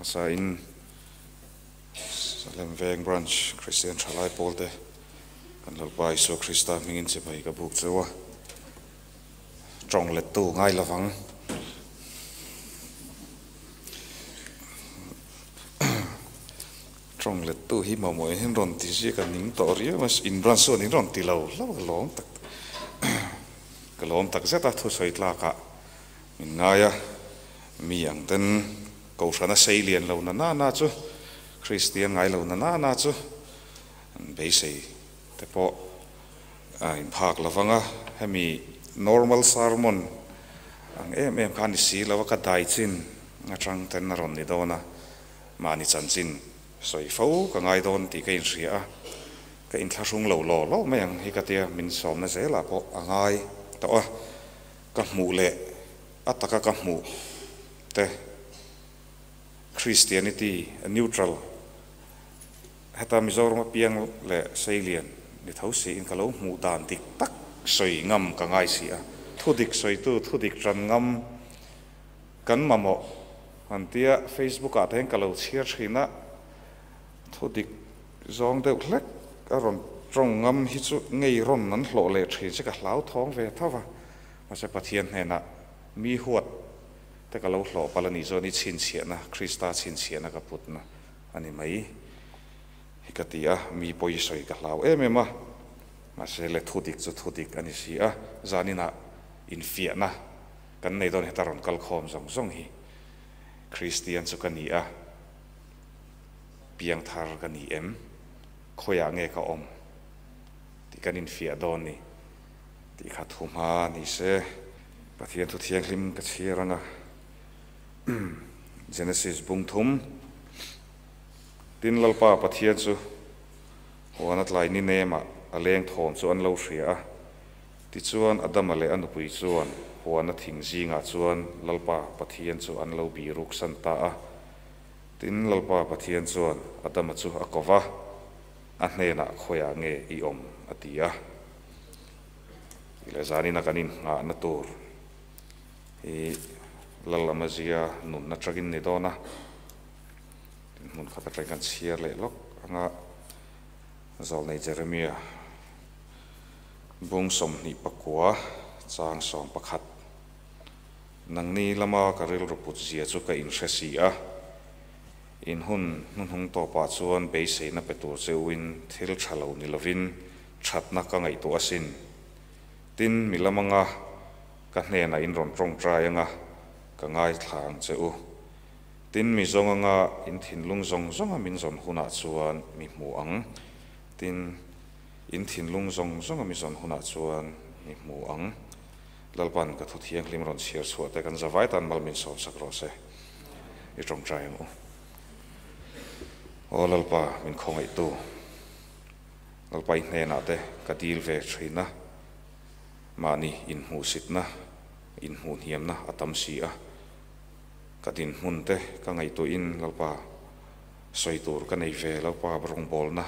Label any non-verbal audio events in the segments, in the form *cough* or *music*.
asa in salem veng branch christian thalai pol te kan lo bai so krista mingin se bai ka buk chewa trong let tu ngai lawang trong let tu hi ma moi hen ron ti si kan ning to ri mas in branch so ni ron ti lo lo lom tak ka lom tak zeta thu soi tla ka min ngaya mi yang ten kawhrana sei lian lo na na na chu kristian ngai lo na na na chu be sei te pawh in phak lovanga hemi normal sermon ang em em khan si lo ka dai chin atang ten na ron ni dona mani chan chin soi fo ka ngai don ti ka in ria ka in thlasung lo lo lo meng hi ka tia min som na se la po angai to ka mu le ataka ka mu te Christianity neutral heta mizoram piang le sailian ni thau si in kalo mu dan tik tak soi ngam ka ngai si a thudik soi tu thu thudik tran ngam kan mamo hantia facebook a theng kalo share thu thudik zong deuh hlek a ron trong ngam hi chu ngei ron nan hlo le thi se ka hlau thong ve thawa ma se pathian hena mi huat แต่ก็เราหล่อปลนิจนี่ชินเชียนะคริสตาชินเชียนะกับพุทธนะอันนี้ไหมฮิกติอะมีปอยสอยกับเราเอ้ยแม่มามาเสลทุดิกจุดทุดิกอันนี้สิอะจานินะอินเฟียนะกันในตอนเหตุรณ์กัลคอมสองสองฮีคริสเตียนสุกันีอะเียงทารกันีเอ็มขอยางเงกอมที่กันอินเฟียดอนนี่ที่ขัดทุมานี่เสประเทศทุเทียงริมกระเชียรังอะ Genesis บุงทุมตินลลป้าปะเทียนสุหัวนัดไลนี่เนมาอเลงทอมส่วนเลวเสียที่ชวนอดัมอะไรอันปุยชวนหัวนัดทิงจีงาชวนลลป้าปะเทียนสูอันเลวบีรุกสันตาตินลลป้าปะเทียนชวนอดัมจูอักกวะอันเนนักขวยเงยออมอดียาเลซานินักนินอาณาตูร์ลลามาเซียนุนนัทรักินนี่ดอนะมุนขับรถ้งกันเชียร์เล็กๆงะซาลเนเจอร์มีบุ้งสมนี่ปกัวจางสองประคัดนังนี่ละมาการิลรปุจเซียจุกอินเชสีอะอินหุนนุนหงต่อปัจจุบันเบสเซนเปตัวเซวินเทลชาลูนิลวินชัดนักกังไอตัวสินตินมิละมังะกันเนี่ยนอินรอนตรงใจยังอะ ka ngai thang che tin mi zong nga in thin lung zong zong min zon huna chuan mi mu ang tin in thin lung zong zong mi zon huna chuan mi mu ang lalpan ka thut hiang lim ron chhiar chua ta kan zawai tan mal min som sakro se i trong trai mu o lalpa min khong ai tu lalpa'i i na te ka dil ve thrina mani in hu sit in hu hiam na atam si a cái din hun te ka ngai tu in lalpa tour cái ka về ve pa brong bol na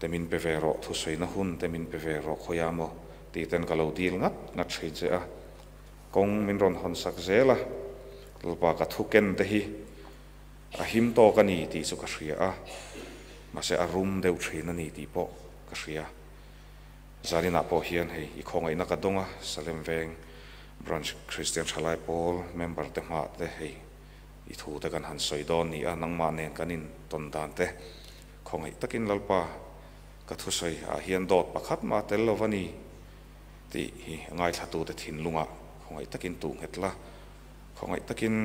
temin pe về ro thu soi na hun temin pe ve ro khoya mo cái lâu đi lo dil ngat ngat thei che a kong min ron hon sak zela lalpa ka thu kén te hi a him to cái ni ti su ka hria a ma se a rum deu thrin ani ti po ka hria zarina po hian hei i khongai na ka donga salem veng branch Christian Chalai Paul member te ma te hei i thu te kan han soi don ni a nang ma ne kanin ton dan te khong hei takin lalpa ka thu soi a hian dot pakhat ma tel lo wani ti hi ngai thatu te thin lunga khong hei takin tu hetla khong hei takin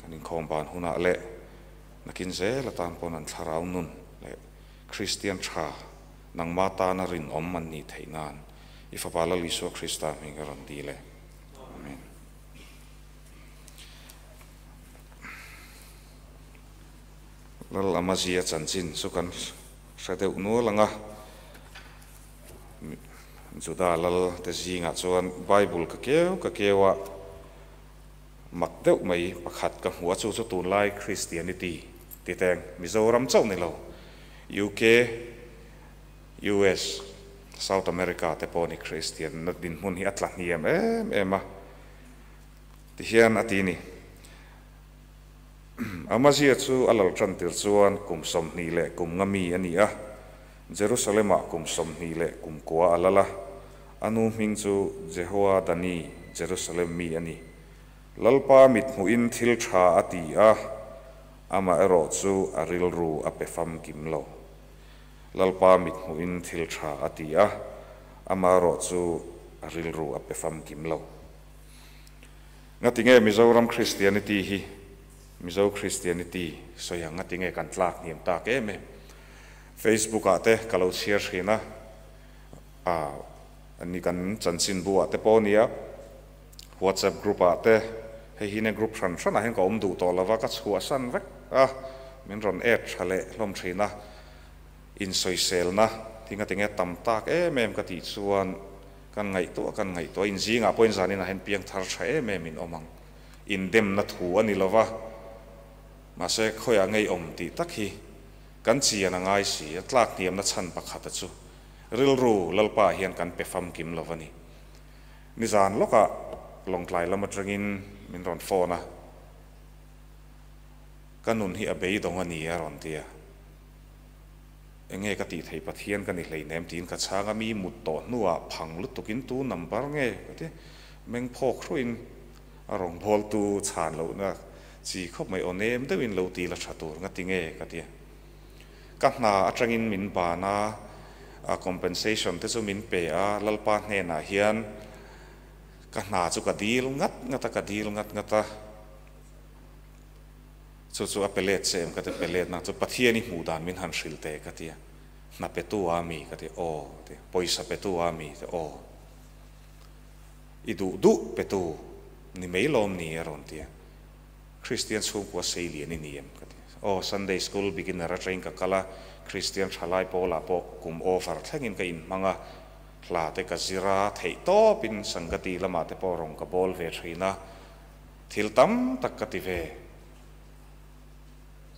kanin khom ban huna le nakin ze la tan pon an tharaun nun le Christian cha nang ma ta na rin om man ni theinan ifa pala liso Krista mingaron di le lal amazia chanchin sukan sate nu langa juda lal te zinga chuan bible ka keu ka kewa mak deuh mai pakhat ka hua chu chu tun lai christianity ti teng mizoram chaw ni lo uk us south america te poni christian nat din hun hi atla hniam em ema ti hian atini *clears throat* amazia chu alal tran tir chuan kum som ni le kum ngami ani a jerusalema ah kum som ni le kum kwa alala anu ming chu jehowa dani jerusalem mi ani lalpa mit mu in thil tha ati a ama ero chu aril ru a pe kim lo lalpa mit mu in thil tha ati a ama ro chu aril ru a pe kim lo ngatinge mizoram christianity hi mizo christianity soyang atinge kan tlak niam tak em em facebook ate kalau share shina a ani kan chanchin bu ate ponia whatsapp group ate he hine group ran ran hen ko um du to lawa ka chhu asan vek a min ron e thale lom thina in soi sel na tinga tinga tam tak em em ka ti chuan kan ngai to kan ngai to in zinga point zanin hen piang thar tha em em in omang in dem na thu ani lawa มาเสกข่อยงไงอมตีตักฮีกันเสียนง่ายสีตลาดเนียมนัชันปักขัดจูริลรูลลป้าเฮียนกันเปฟัมกิมลวันีนิจานลกะลงไกลละมัดรงินมินรอนฟอนะกันนุนฮีอเบยตรงนี้รอนเตียเองเงกติไทยปะเทียนกันอีกเลยแนมตีนกัะชางมีมุดต่อนัวพังลุตุกินตูนำบาร์เงกติเมงพอกรุ่นอรองพอลตูชานเหล่านั้นจีขบไม่โอเนมเดวินโลตีละชัตัวงัดติงเอกัดเดียกันนาอัตรังินมินบานาาคอมเพนเซชันที่จะมินเปียลลปานเนนาเฮียนกันนาจุกัดดีลงัดงัดกัดีลงัดงัดตาสู่สู่อเปเลตเซมก็ดเปเลตนะจุปัทยนีนิมูดานมินฮันสิลเตกัดเดียนับเปตัวอามีกัดเดียโอ้เดียปอยสับเปตัวอามีเดียโอ้อิดูดูเปตัวนี่ไม่ลมนี่อรอนเดีย Christian sum kwa seilian in iem kati. O Sunday school begin ra train ka kala Christian thalai po la po kum offer thangin ka in manga la ka zira thei to pin sangati lama te po rong ka bol ve thina thil tam tak ka ti ve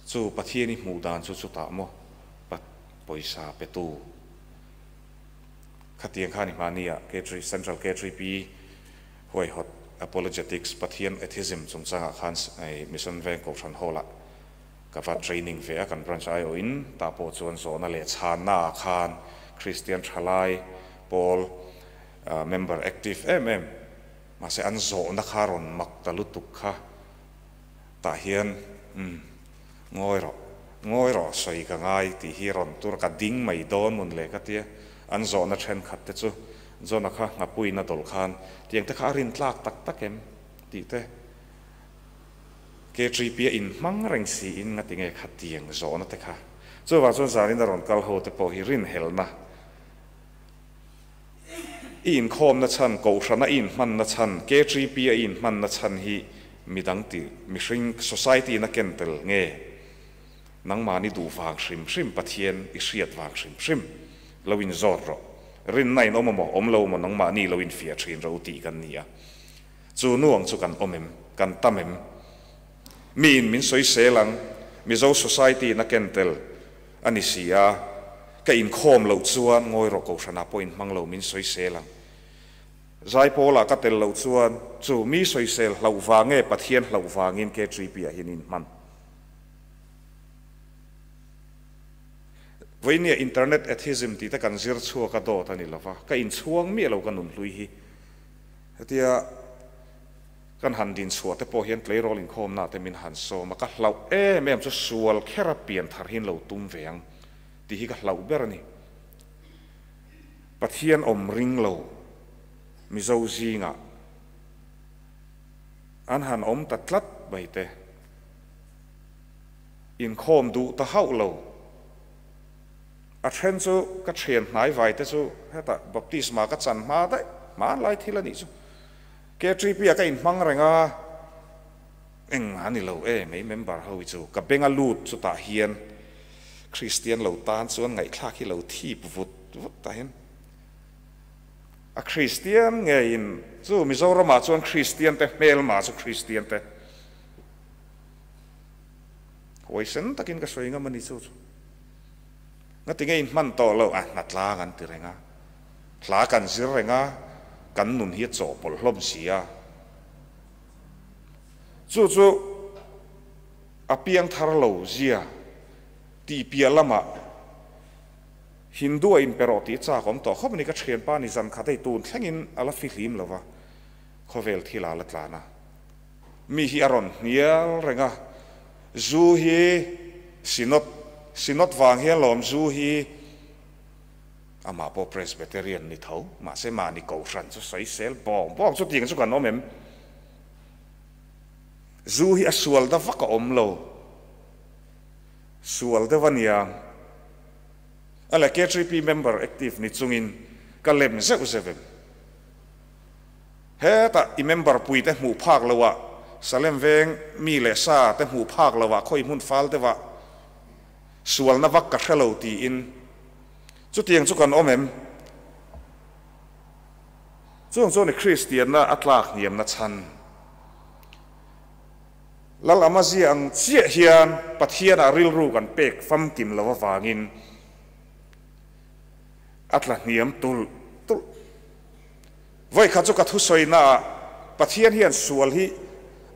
chu pathiani mu dan chu chu ta pat poisa petu. tu khatiang khani mania ah, central k3p hoi hot apologetics pathian atheism chung changa khans ai mission vein ko thran hola kava training ve kan branch ayo in ta po chuan zona le chhana khan christian thalai paul uh, member active er mm ma se kan kan an zo na kharon mak talu tukha ta hian mm ngoiro ngoiro soi ka ngai ti hiron tur ka ding mai don mun le ka tia an zo na thren khatte chu zona kha nga pui na tol khan tiang te kha rin tlak tak takem ti te ke tri pia in mang reng si in nga tinge kha tiang zona te kha chu wa chon zarin ron kal ho te po hi rin hel na in khom na chan ko shana in man na chan ke tri pia in man na chan hi midang ti mi shring society na kentel nge nang mani du vang shrim shrim pathian i hriat vang shrim shrim lawin zor ro รินในนมมอมเลวมัน้องมานี่เราอินเฟียทรินเราตีกันเนียอจูน่วงจูกันอมเอ็มกันตั้มเมมีนมินสวยเซลังมิโซสังคมนักเกนเตลอันนี้เสียก็อินคอมเราจวนงอยรกชนะพอย์มังเรามินสวยเซลังใจพอละก็เตลเราจวนจูมีสวยเซลเราวางเงปะเทียนเราวางเงินเกจรีเปียหินมันวันนี้อินเทอร์เน็ตเอทิซึมตีตะกันซิร์ชัวกระโดดอันนี้ละวะก็อินช่วงมีเรากันนุ่นลุยฮีที่กันหันดินสัวแต่พอเห็นเพลย์โรลิงคอมน่าแต่มินหันโซมาก็เราเอ๊แม่มจะสวลแค่ระเปลี่ยนทารินเราตุ้มแหวงที่ฮีก็เราเบอร์นี่ปะเทียนอมริงเรามิเจ้าจีงอ่ะอันหันอมตัดลัดไปเตอินคอมดูตะเฮาเรา a then chu ka thian hnai vai te chu heta baptisma ka chan ma dai ma lai thil ani chu ke tri pia ka in mang renga à, eng ani lo e mei member ho chu ka benga lut chu ta hian christian lo tan chuan ngai thla khi lo thip vut vut ta hian a christian nge in chu mizoram ma chuan christian te mel ma chu christian te hoi sen takin ka soinga mani chu chu งติงอินมันโตเราอ่ะนัดลากันตีไรงะลากันสิไรงะกันนุ่นเฮียโจบหล้มเสียจู่จู่อาเปียงทารเลเสียตีเปียละมาฮินดูอินเปรอติจ้าของต่อเขามันก็เชียนป้านิจันคาเด้ตูนแค่งินอะลรฟิลิมเลยวะเขาเวลที่ลาลตลานะมีฮิอารอนเนียลไรงะจูฮีสินอต sinot wang hian lom zu hi ama à, po presbyterian ni tho ma se ma ni ko ran chu sai sel bom bom chu ting chu kan om em zu hi asual da vaka om lo sual da vania ala KTP member active ni chungin ka lem se u se vem he ta i member pui te mu phak lo wa à. salem veng mi le sa te mu phak lo wa à, khoi mun fal te wa sual na vak ka hrelo ti in chu tiang chu kan om em chuang chu ni christian na atlak niam na chan lal amazi ang chia hian pathian a ril ru kan pek fam kim lova wangin atla niam tul tul vai kha chu ka thu soi na pathian hian sual hi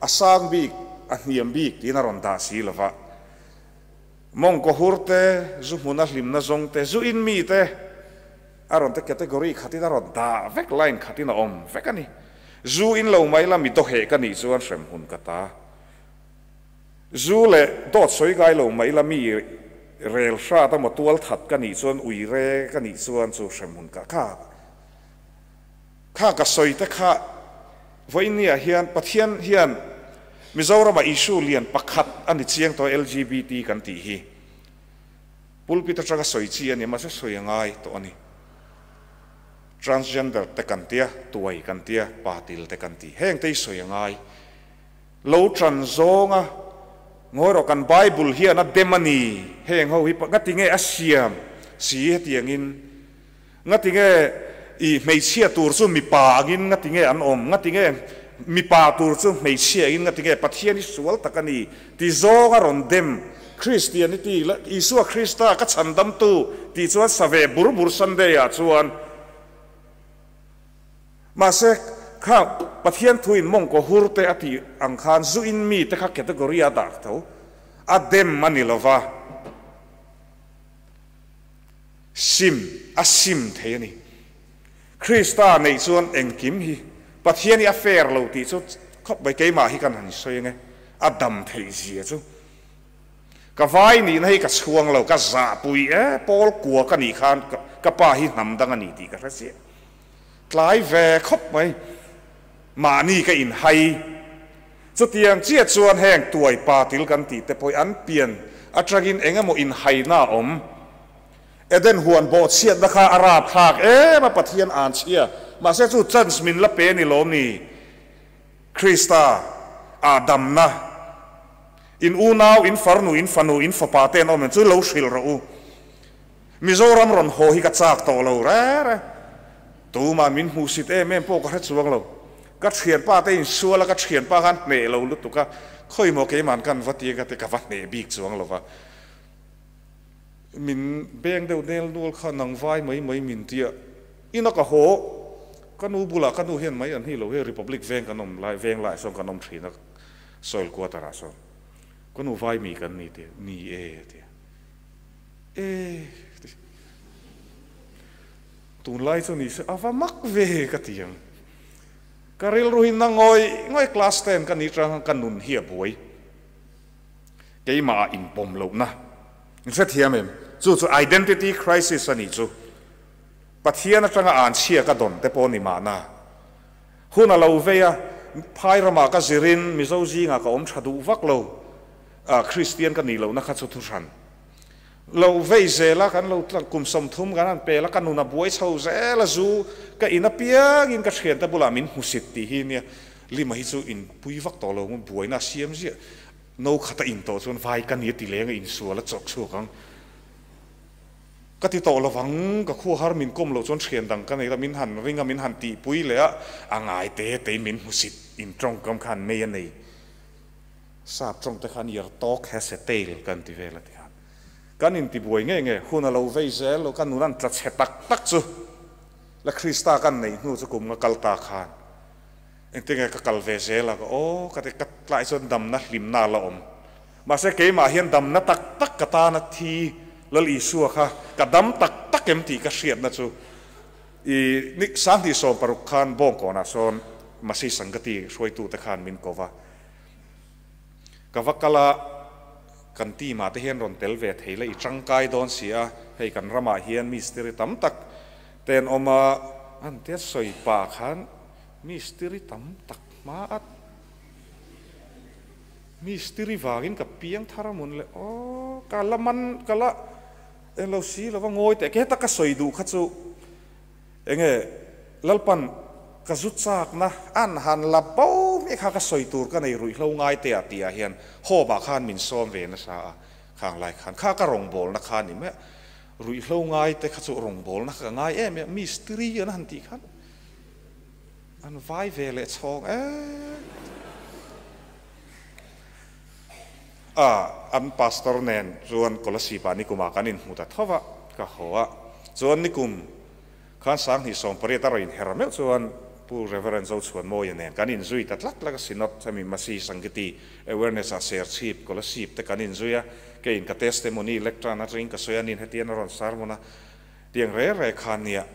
asang bi a niam bi tin a ron da si lova mong có hur te zu muna hlim na zong te zu in mi te aron te category khati da ron da vek line khati na om vek ani zu in lo mai la mi to he ka ni chu an shrem hun kata zu le dot soi gai lo mai la mi rel sha ta ma tual that ka ni chuan ui re ka ni chuan chu shrem hun ka kha kha ka soi te kha voinia hian pathian hian มิซาวรามาอิชูเลียนปักขัดอันนี้เชียงตัว LGBT กันตีฮีปุลปิตรจักสวยเชอันนี้มาสวยง่ายตัวนี้ transgender แต่กันเตียตัวอกันเตียปาติลแต่กันตีแห่งแต่สวยง่ายโลทรันโซงะงอรอกันไบเบิลเฮียนัดเดมันีแห่งเขาฮิปงัดติ้งอเซียมสีเตียงินงัดติ้งออีเม่เชียตัว์ซุมมีปางินงัดติ้งออันอมงัดติเงมีป่าตูรซึ่งไม่เชื่ยอินกันที่แกประเทศนี้สวลตะกันีที่โจก็รอนเดมคริสเตียนิตี้และอิสุวคริสต์ก็ฉันดำตูที่ชวนสเวบุรุบุรสันเดียชวนมาเซกข้าประเทีศทุยมงก็ฮูร์เตอติอังคารซูอินมีแต่ข้าแคตกรีอาดักเท่าอเดมมันนี่ลวะซิมอาซิมเทียนีคริสต์ในช่วนเอ็งกิมฮีปัจเจียนี่อเฟร์เราตีจู่ขับไปเกี่ยมาฮิกันหันสวยไงอาดำเทียเทียจู่ก็ไว้นี่นะให้กับช่วงเราก็จับปุยเอ๋ปอลกัวกันอี่ขันก็ป้าฮิหนำดังอันนี้ดีกันเสียหลายแวขับไปมานี่ก็อินไฮจุเทียงเจียชวนแห่งตัวปาติลกันตีแต่พอยอันเปลี่ยนอัตรากินเองมอินไฮน่าอมเอเดนฮวนโบเชียดนะคะอาราบหากเอ๋มาปจเจียนอ่านเชียมาเสจูจันสมินละเปนลมนีคริสตาอาดัมนะอินอูนาวอินฟาร์นูอินฟานูอินฟาปาเตนเอาเหมือนจ่เลวชิลรูมิโซรัมรอนโฮฮิกัตซากตลวเรารตูมามินฮูสิเอเมนพวกกระสวงเราก็เขียนป้าเต้นสัวแล้วก็เขียนป้ากันเนเราลุตุกะค่อยโมเกมันกันวัดีกันตกับวัดเนบีกสวงเรวะมินเบงเดวเนลดูลขานังไวไม่ไม่มินเตียอินกะโฮ kanu bula u hian mai an hi lo he republic veng kanom lai veng lai song kanom thina soil ko tara so kanu vai mi kan ni te ni e te e tun lai so ni se ava mak ve ka tiang karil ruhin na ngoi ngoi class ten kan ni tra kan nun hi boi ke ma in bom lo na in set hiam zu zu identity crisis ani chu pathian atanga an chia ka don te pawh ni mana huna lo veya phai rama ka zirin mizo ji nga ka om thadu vak lo a christian cái nilo, lo na kha chu thu ran lo vei zela kan lo tlang kum som thum kan an pela kan nuna sau zé là zu cái ina piang in ka thian ta bula min husit ti hi ne lima hi chu in pui vak to lo buai na siam ji nấu khata in to vài cái kan ni ti lenga in suala chok chu kang ก็ที่โตละวังก็คู่ฮาร์มินก้มเราจนเขียนดังกันในตะมินหันวิ่งกับมินหันตีปุ้ยเลยอะอ่างไอเตะเตะมินหุสิตอินตรงกำคันไม่ยันในทราบตรงแต่ขันยอตอกแฮสเตลกันที่เวลาที่ฮะกันอินตีบวยเงี้ยเงี้ยหุ่นเราเวเซลเรากันนู่นนั่นตัดเสตักตักจูและคริสตากันในนู่นจะกุมกัลตาคานเองที่เงี้ยกัลเวเซลก็โอ้ก็ที่กัดไล่ส่วนดำนะริมนาละอมมาเสกเกมาเฮียนดำนะตักตักกตานาทีลลีสัวค่ะกระดำตักตักเอ็มทีกระเสียดนะจูอีนิสังที่สอนปรุขันบงก่อนนะสอนมาสีสังกติช่วยตูตะขานมินกว่ากวักกะละกันตีมาที่เห็นรอนเตลเวทเฮลยีจังกายดอนเสียให้กันรำมาเฮียนมิสติริตัมตักเตนออกมาอันเทสสอยปากขันมิสติริตัมตักมาอัดมิสติริวากินกับเพียงทารมุนเลยโอ้กาละมันกาละเอ็เราสีเราว่างอยแต่แค่ตะกสอยดูขัดสุเอ็งเอ๋ลลปันกระจุดซากนะอันหันลับเบาไม่ข้ากสอยตูกันในรุ่ยเราง่ายเตียเตียเฮียนหอบาข้านมินซ้อมเวนะสาข้างไหลข้างข้ากระรองบอลนะข้านี่แม่รุ่ยเราง่ายแต่ขัดสุรองบอลนะข้าง่ายเอ็มมีสตรีนั่นที่ขันอันไวเวลชองเอ๊ a ah, an pastor nen chuan kolasipa ni kuma kanin muta thawa ka hoa chuan nikum khan sang hi som pare tar in heramel chuan pu reverend zo chuan mo yen kanin zui ta lak tlak sinop chami masi sangiti awareness a share chip kolasip te kanin zuya ke in ka testimony lecture na ring ka soyanin hetian ron sarmona tiang re re khan nia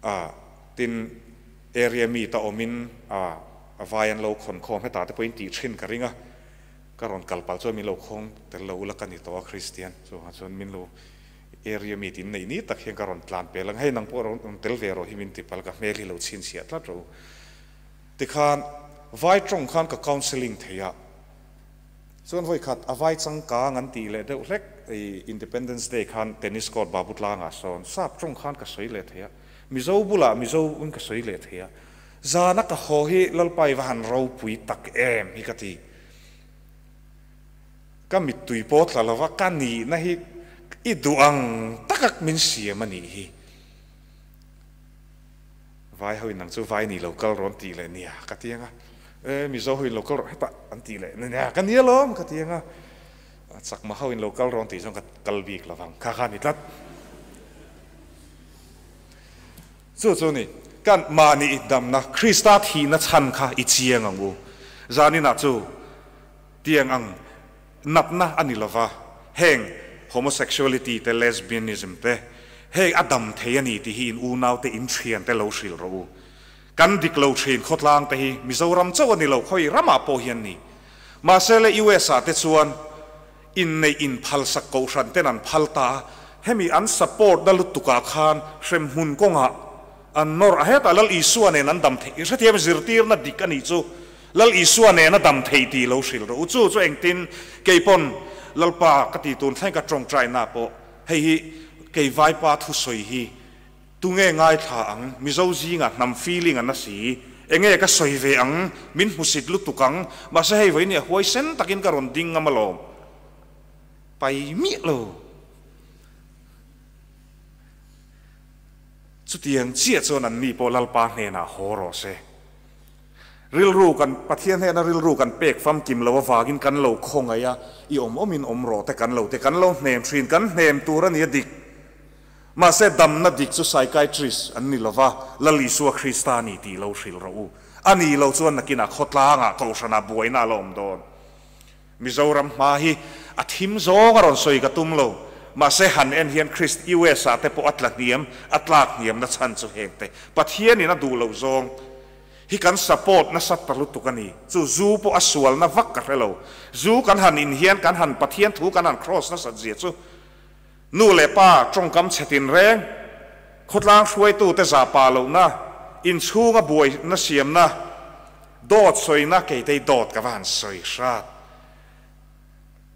a ah, tin area mi ta omin ah, a avayan lo khon khom heta te point ti thin ka ringa karon kalpal chu min lo khong tel lo la kan i to christian chu ha chun min lo area meeting tin nei ni tak hian karon tlan pe lang hei nang po ron tel ve ro himin ti pal ka mel hi lo chin sia tla tro ti khan vai trong khan ka counseling theya chuan hoi khat avai chang ka ngan ti le deuh hlek ei independence day khan tennis court ba butla nga son sap trong khan ka sei le theya mizo bula mizo un ka sei le theya zana ka ho hi lalpai van ro pui tak em hi ka ti ก็มีตุยโพสละว่ากันนี่นะฮิอีดูอังตักมินเสียมันนี่ฮิไว้ให้นังสู้ไว้นี่เราก็ร้อนตีเลยเนี่ยกะเตียงอ่ะเออมีโซ่ให้เราก็ร้อนตะอันตีเลยเนี่ยกันเนี่ยล้อมกะเตียงอ่ะสักมาให้เราก็ร้อนตีส่งกักลบีกละฟังข้าข้านี่ตัดสู้สู้นี่กันมานี่อีดำนะคริสต์ที่นั่นชันค่ะอีเชียงอ่ะบูจานี่นะจู่เตียงอ่ะนับนะอันนี้ละวะเฮงโฮโมเซ็กชวลิตี้เตเลสเบียนิสม์เตเฮงอดัมเทียนีที่หินอูนาวเตอินเทียนเตโลชิลรู้กันดิกโลชินขคตลางเตหีมิาวรัมเจ้าอันนี้เราคอยรำมาโปเยียนนี่มาเสเลอูเวสอาเตชวนอินเนอินพัลสักโกรันเตนันพัลตาเฮมีอันสปอร์ตดัลตุกาคานเชมฮุนกงะอันนอร์เฮตัลลอีสวนเนนันดัมเทียนเทียมจิรตีร์นัดดิกันนีจู lal isua ne na dam thei ti lo shil ro chu chu eng tin ke pon lal pa ka ti tun thain ka trong trai na po hei hi ke vai pa thu soi hi tu nge ngai tha ang mi zo ji nga nam feeling an na si enge ka soi ve ang min husit lu tukang ma sa hei vai ni huai sen takin ka ron ding ngam lo pai mi lo chu tiang chia chon an ni po lal pa ne na ho ro se ริลรูกันประเทศเฮนะริลรูกันเปกฟัมกิมลาวฟากินกันเหลวคงไงยะอีอมอมินอมรอแต่กันเหลวแต่กันเหลวเนมทรีนกันเนมตัวระเนียดิกมาเสดดำนัดดิกสุไซไกทริสอันนี้ลลวะลลิสัวคริสตานีตีเราชิลรูอันนี้เลวชวนนักกินักขดล้างอ่ะตัวชนะบวยน่าลมโดนมิโซรัมมาฮีอัทิมโซกันรอนสวยกตุ้มเลวมาเสหันเอ็นเฮียนคริสต์อูเอสาแต่ปอัตลักเนียมอัตลักเนียมนัดชันสุเฮงเตปะเทียนี่นัดดูเราซงฮิกันสปอร์ตนะสัตว์ตลุตุกันนี่จู่จู่ปุ๊อสวลนะวักกันเลยจู่กันหันอินเฮียนกันหันปะเทียนถูกันหันครอสนะสัตว์เสียจู่นู่เลยป้าจงกำเชตินแรงคดล้างช่วยตู่แต่จ่าปาเลยนะอินชู้กับบวยนะเสียมนะดอดสวยนะเกยได้ดอดกับวันสวยชัด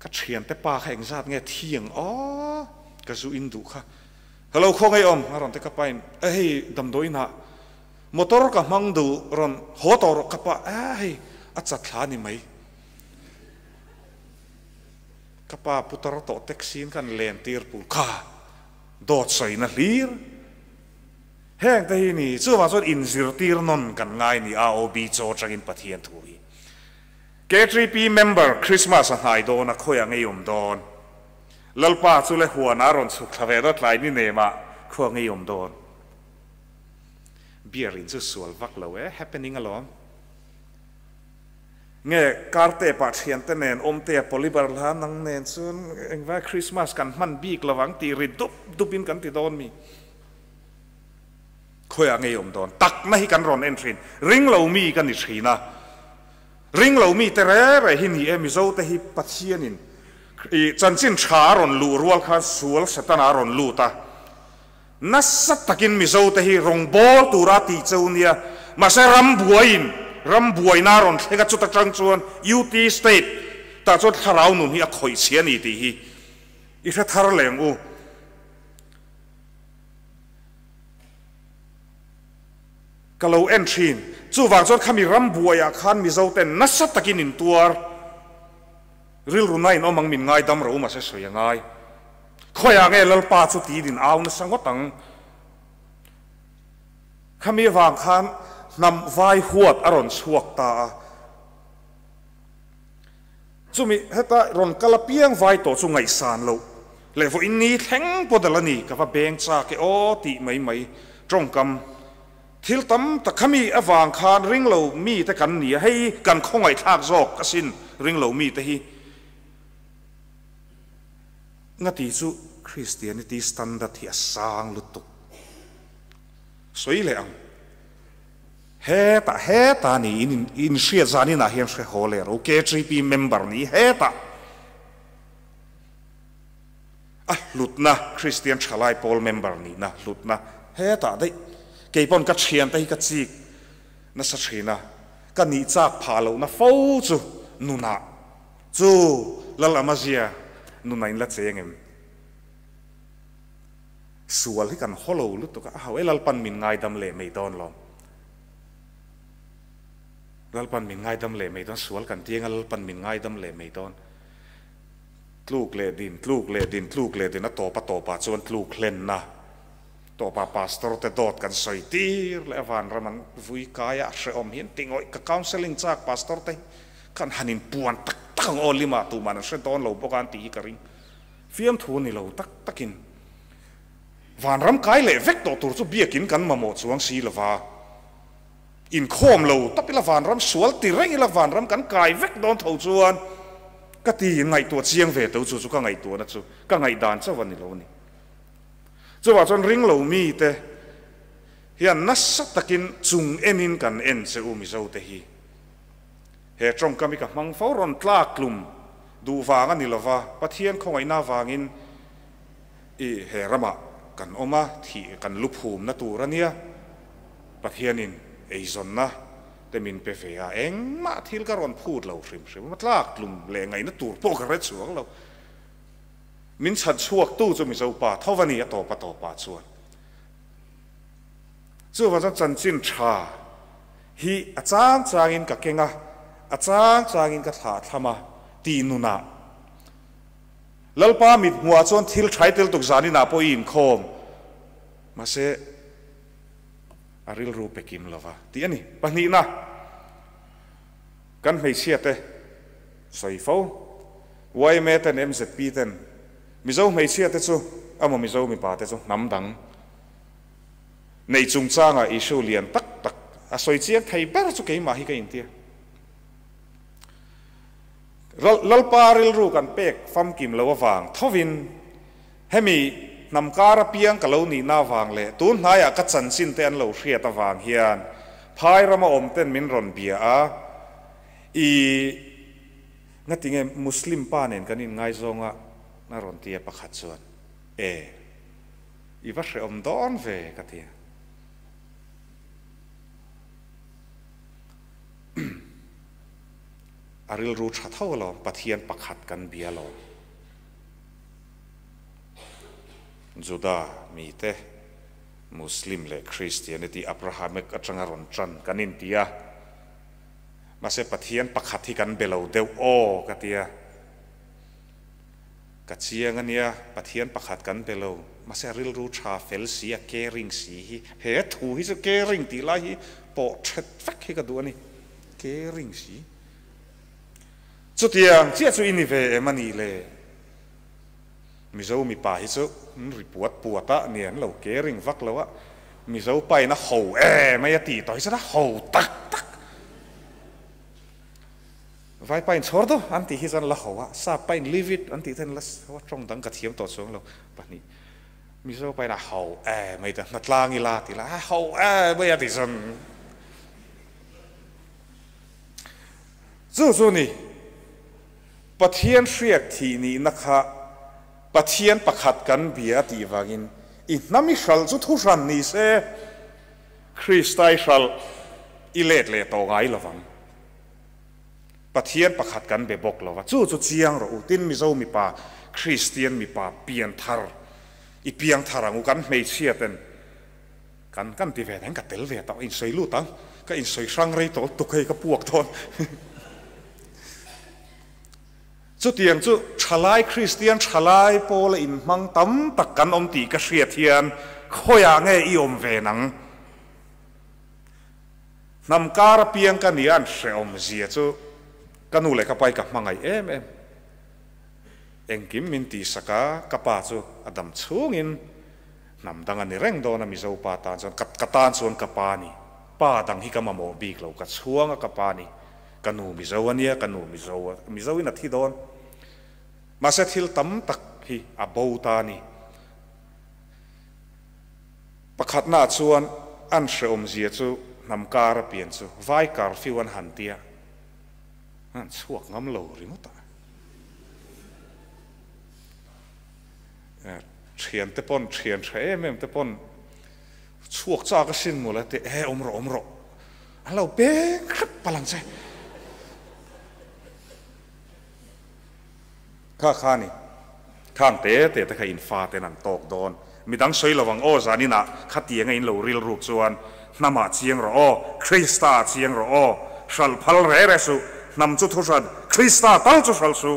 ก็เชียนแต่ป้าแห่งชาติเงี้ยเที่ยงอ๋อก็จู่อินดูค่ะเราคงไอ้อมอร่อยที่ก็ไปเฮ้ยดำดอยนะมอเตอร์กับมังดูรอนหัอตอร์กับปะเอ้ยอัศทานี่ไหมกับปะพุทธรตเท็กซีนกันเลนตีร์ปูกาโดดใส่นาลีร์แห้งเที่นี่ชื่อว่าส่วนอินซิร์ตีร์นนกันง่ายนี่อาโอบีโจจังอินปะเทียนทุย K3P member Christmas หายโดนนะคุยงไงยมโดนลลป้าสุเลหัวนารอนสุขเวรตไลนี่เนมาควงไงยมโดน biarin zu sual vak lo e happening alom nge karte pa thian te nen om te polibar la nang nen chun engwa christmas kan man bik lawang ti ri dup dupin kan ti don mi khoya nge om don tak na hi kan ron entrin ring lo mi kan ni thina ring lo mi te re re hin hi emi zo te hi pathianin i chanchin tha ron lu rual kha sual satana ron lu ta nasat takin mizo te hi rong bol tura ti chaunia masa ram buain ram buai na ron thega chu ta chang chuan UT state ta chu tharau nun hi a khoi sia ti hi i ra thar leng u kalau en chu wang chon khami ram buaya ah khan mizo ten nasat takin in tuar ril runai no mang min ngai dam ro ma se soi ngai ข่อยางเอลปาสุตีดินเอาในสังกตังขมีวางขันนำวายหวอรอนสวกตาจุมิเฮตารอนกะลาเปียงวายตัวจุงไงสานโลเลวอินนี้แทงปดละนี่กับว่าเบงซาเกโอติไม่ไม่ตรงกำทิลตั้มตะขมีอวางขานริงโลมีแต่กันเหนียให้กันคงไงทากจอกกสินริงโลมีแต่ฮีงติสุคริสเตียนิตี้สแตนดาร์ดที่สร้างลุตุสวยเลยอังเฮตาเฮตานี่อินอินเชียจานี่นะเฮียมเชโฮเลร์โอเคทรีพีเมมเบอร์นี่เฮตาอ่ะลุดนะคริสเตียนชาลายพอลเมมเบอร์นี่นะลุดนะเฮตาได้เกี่ยปนก็เชียนแต่ก็บจีกนั่นสักทนะก็นี่จากพาโลนะฟูจูนูน่าจูละละมาเซีย nunain la chengem sual hi kan hollow lu to ka hau elal pan min ngai dam le mei don lom lal pan min ngai dam le mei don sual kan tiang lal pan min ngai dam le mei don tluk le din tluk le din tluk le din a topa topa chuan tluk len na topa pastor te dot kan soi tir le van raman vui kaya hre om hin tingoi ka counseling chak pastor te kan hanin puan tak tak ang lima ma tu man se ton lo pokan ti karing fiam thu ni lo tak takin van ram kai le vek to tur chu biakin kan ma mo chuang si lawa in khom lo tapila van ram sual ti reng ila van ram kan kai vek don tho chuan ka ti ngai to chiang ve to chu chu ka ngai to na chu ka ngai dan cha van ni lo ni chuwa chon ring lo mi te hian nasa takin chung enin kan en se u mi zo te hi he trong kami ka mang fo ron tla klum du wang ani lova pathian khong aina wangin i he rama kan oma thi kan luphum na turania pathianin eizonna temin pe fea eng ma thil ka ron phut lo hrim hrim ma tla klum le ngai na tur po ka ret chuang lo min chan chuak tu chu mi zo pa thawani ato pa to pa chuan chu wa chan chin tha hi achang changin ka kenga a chang changin ka thla thlama ti nuna lalpa mit mua chon thil thaitel tuk zani na po in khom ma se aril ru pekim lova ti ani pahni na kan mei sia te soifo wai me ten mzp ten mizo mei sia te chu amo mizo mi pa te chu nam dang nei chung changa isu lian tak tak a soi chiang thai ber chu ke ma hi ka in tia ลลปาริลรูกันเป็กฟัมกิมเลวฟางทวินเฮมีนำการเปียงกะเลนีนาวางเลยตูนนายกัดสันสินเตนเลวเชียตวางเฮียนพายรมาอมเตนมินรอนเบียออีงั้นทิเงมุสลิมป้านเองกันนี่ง่ายซงอะนารอนเตียประคัดส่วนเออีวัชอมดอนเวกัตีอริลรูชาเท่าเราปะเทียนประขัดกันเบียเอาจุดามีเตมุสลิมและคริสเตียนที่อับราฮัมกัจงรอนจันกันอินเตียมาเสปะเทียนประขัดที่กันเบลาเดวโอกัเตียกัเชียงันเนียปะเทียนประขัดกันเบลามาเสริลรูชาเฟลเสียเกริงสีเฮถูฮิสเกริงตีลาฮิโปเทฟักฮิกัะดวนี่เกริงสีสุดทยังเจ้าชอินเวเมันนี่เลยมิเจ้ามีป่าฮิเจ้ารีปวดปวดตาเนียนเราเกริงฟักแล้วอะมิเจ้าไปนะเข่าเอไม่ยตีต่อยซะนะเข่าตักตักไปไปชอร์ดอันที่ฮิจันละเขาอะซาไปลิฟิตอันที่ท่านละว่าตรงดังกระเทียมต่อสองเราปนี้มิเจ้าไปนะเข่าเอไม่แต่นัดลางีลาตีละเข่าเอไม่ยตีสันจู่จู่นี่ปัะเทียนเสียกทีนี้นะคะปัะเทียนประคัดกันเบียดีว่ากินอีนั่นมิชัลจุดทุรันนี้เซคริสต์ไตชัลอิเลตเลตัวไงละวังปัะเทียนประคัดกันเบบกละวะจู่จุดเจียงรอุตินมิโซมิปาคริสเตียนมิปาเปียนทาร์อีเปียงทารังกันไม่เชียเต็นกันกันตีเวทังกัดเตลเวต้องอินไซลูตังก็อินซสัชางไรตัวตุกเฮกับพวกทนจุดเดียงจุดชลายคริสเตียนชลายโปลอินมังตั้มตักกันอมตีกระเสียเทียนข่อยางเงี้ยอมเวนังนำการเปียงกันยันเสอมเสียจุกันูเลยกับไปกับมังไงเอ็มเอ็มเอ็งกิมมินตีสกากับป้าจุอดัมชูงินนำดังอันนี้เร่งโดนมิโซปาตานส่วนกัตานส่วนกับปานี่ป้าดังฮิกามาโมบีกเรากัดช่วงกับปานี่กันูมิโซวันเนี้ยกันูมิโซมิโซวินาทีโดน Maset hil tam tak hi abou ta ni. Pakat na chuan an sre om zia chu nam kar pian chu vai kar fi wan han tia. Han chuak ngam lo ri mo ta. Chien ha, te pon chien che em em te pon chuak cha ka sin mo la te e om ro om ro. Alo pe khap palang se. ข้าข้านี่ข้ามเตะเตะตะขอินฟาเตนันตกโดนมีดังสวยระวังโอ้สานี่นะขัดเตียงไงเหลวริลรูกส่วนนามาเชียงรอคริสตาเชียงรอชัลพัลเรเรสุนำจุดทุสันคริสตาตั้งจุดชัลสุ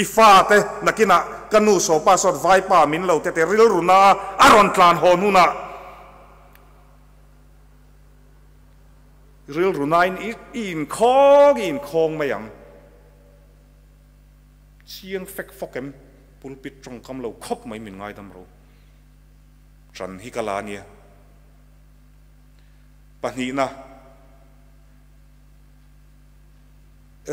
อีฟาเตนักินะกันูโซปาสดไวป้ามินเหลวเตเตริลรุนาอารอนทลานฮอนุนาริลรุนาอินอินคองอินคองไม่ยังเชียงเฟกฟอกเอ็มปุลปิดตรงคำเราครบไม่มิง่ายดำรู้ฉันฮิกาลาเนียปนีนะ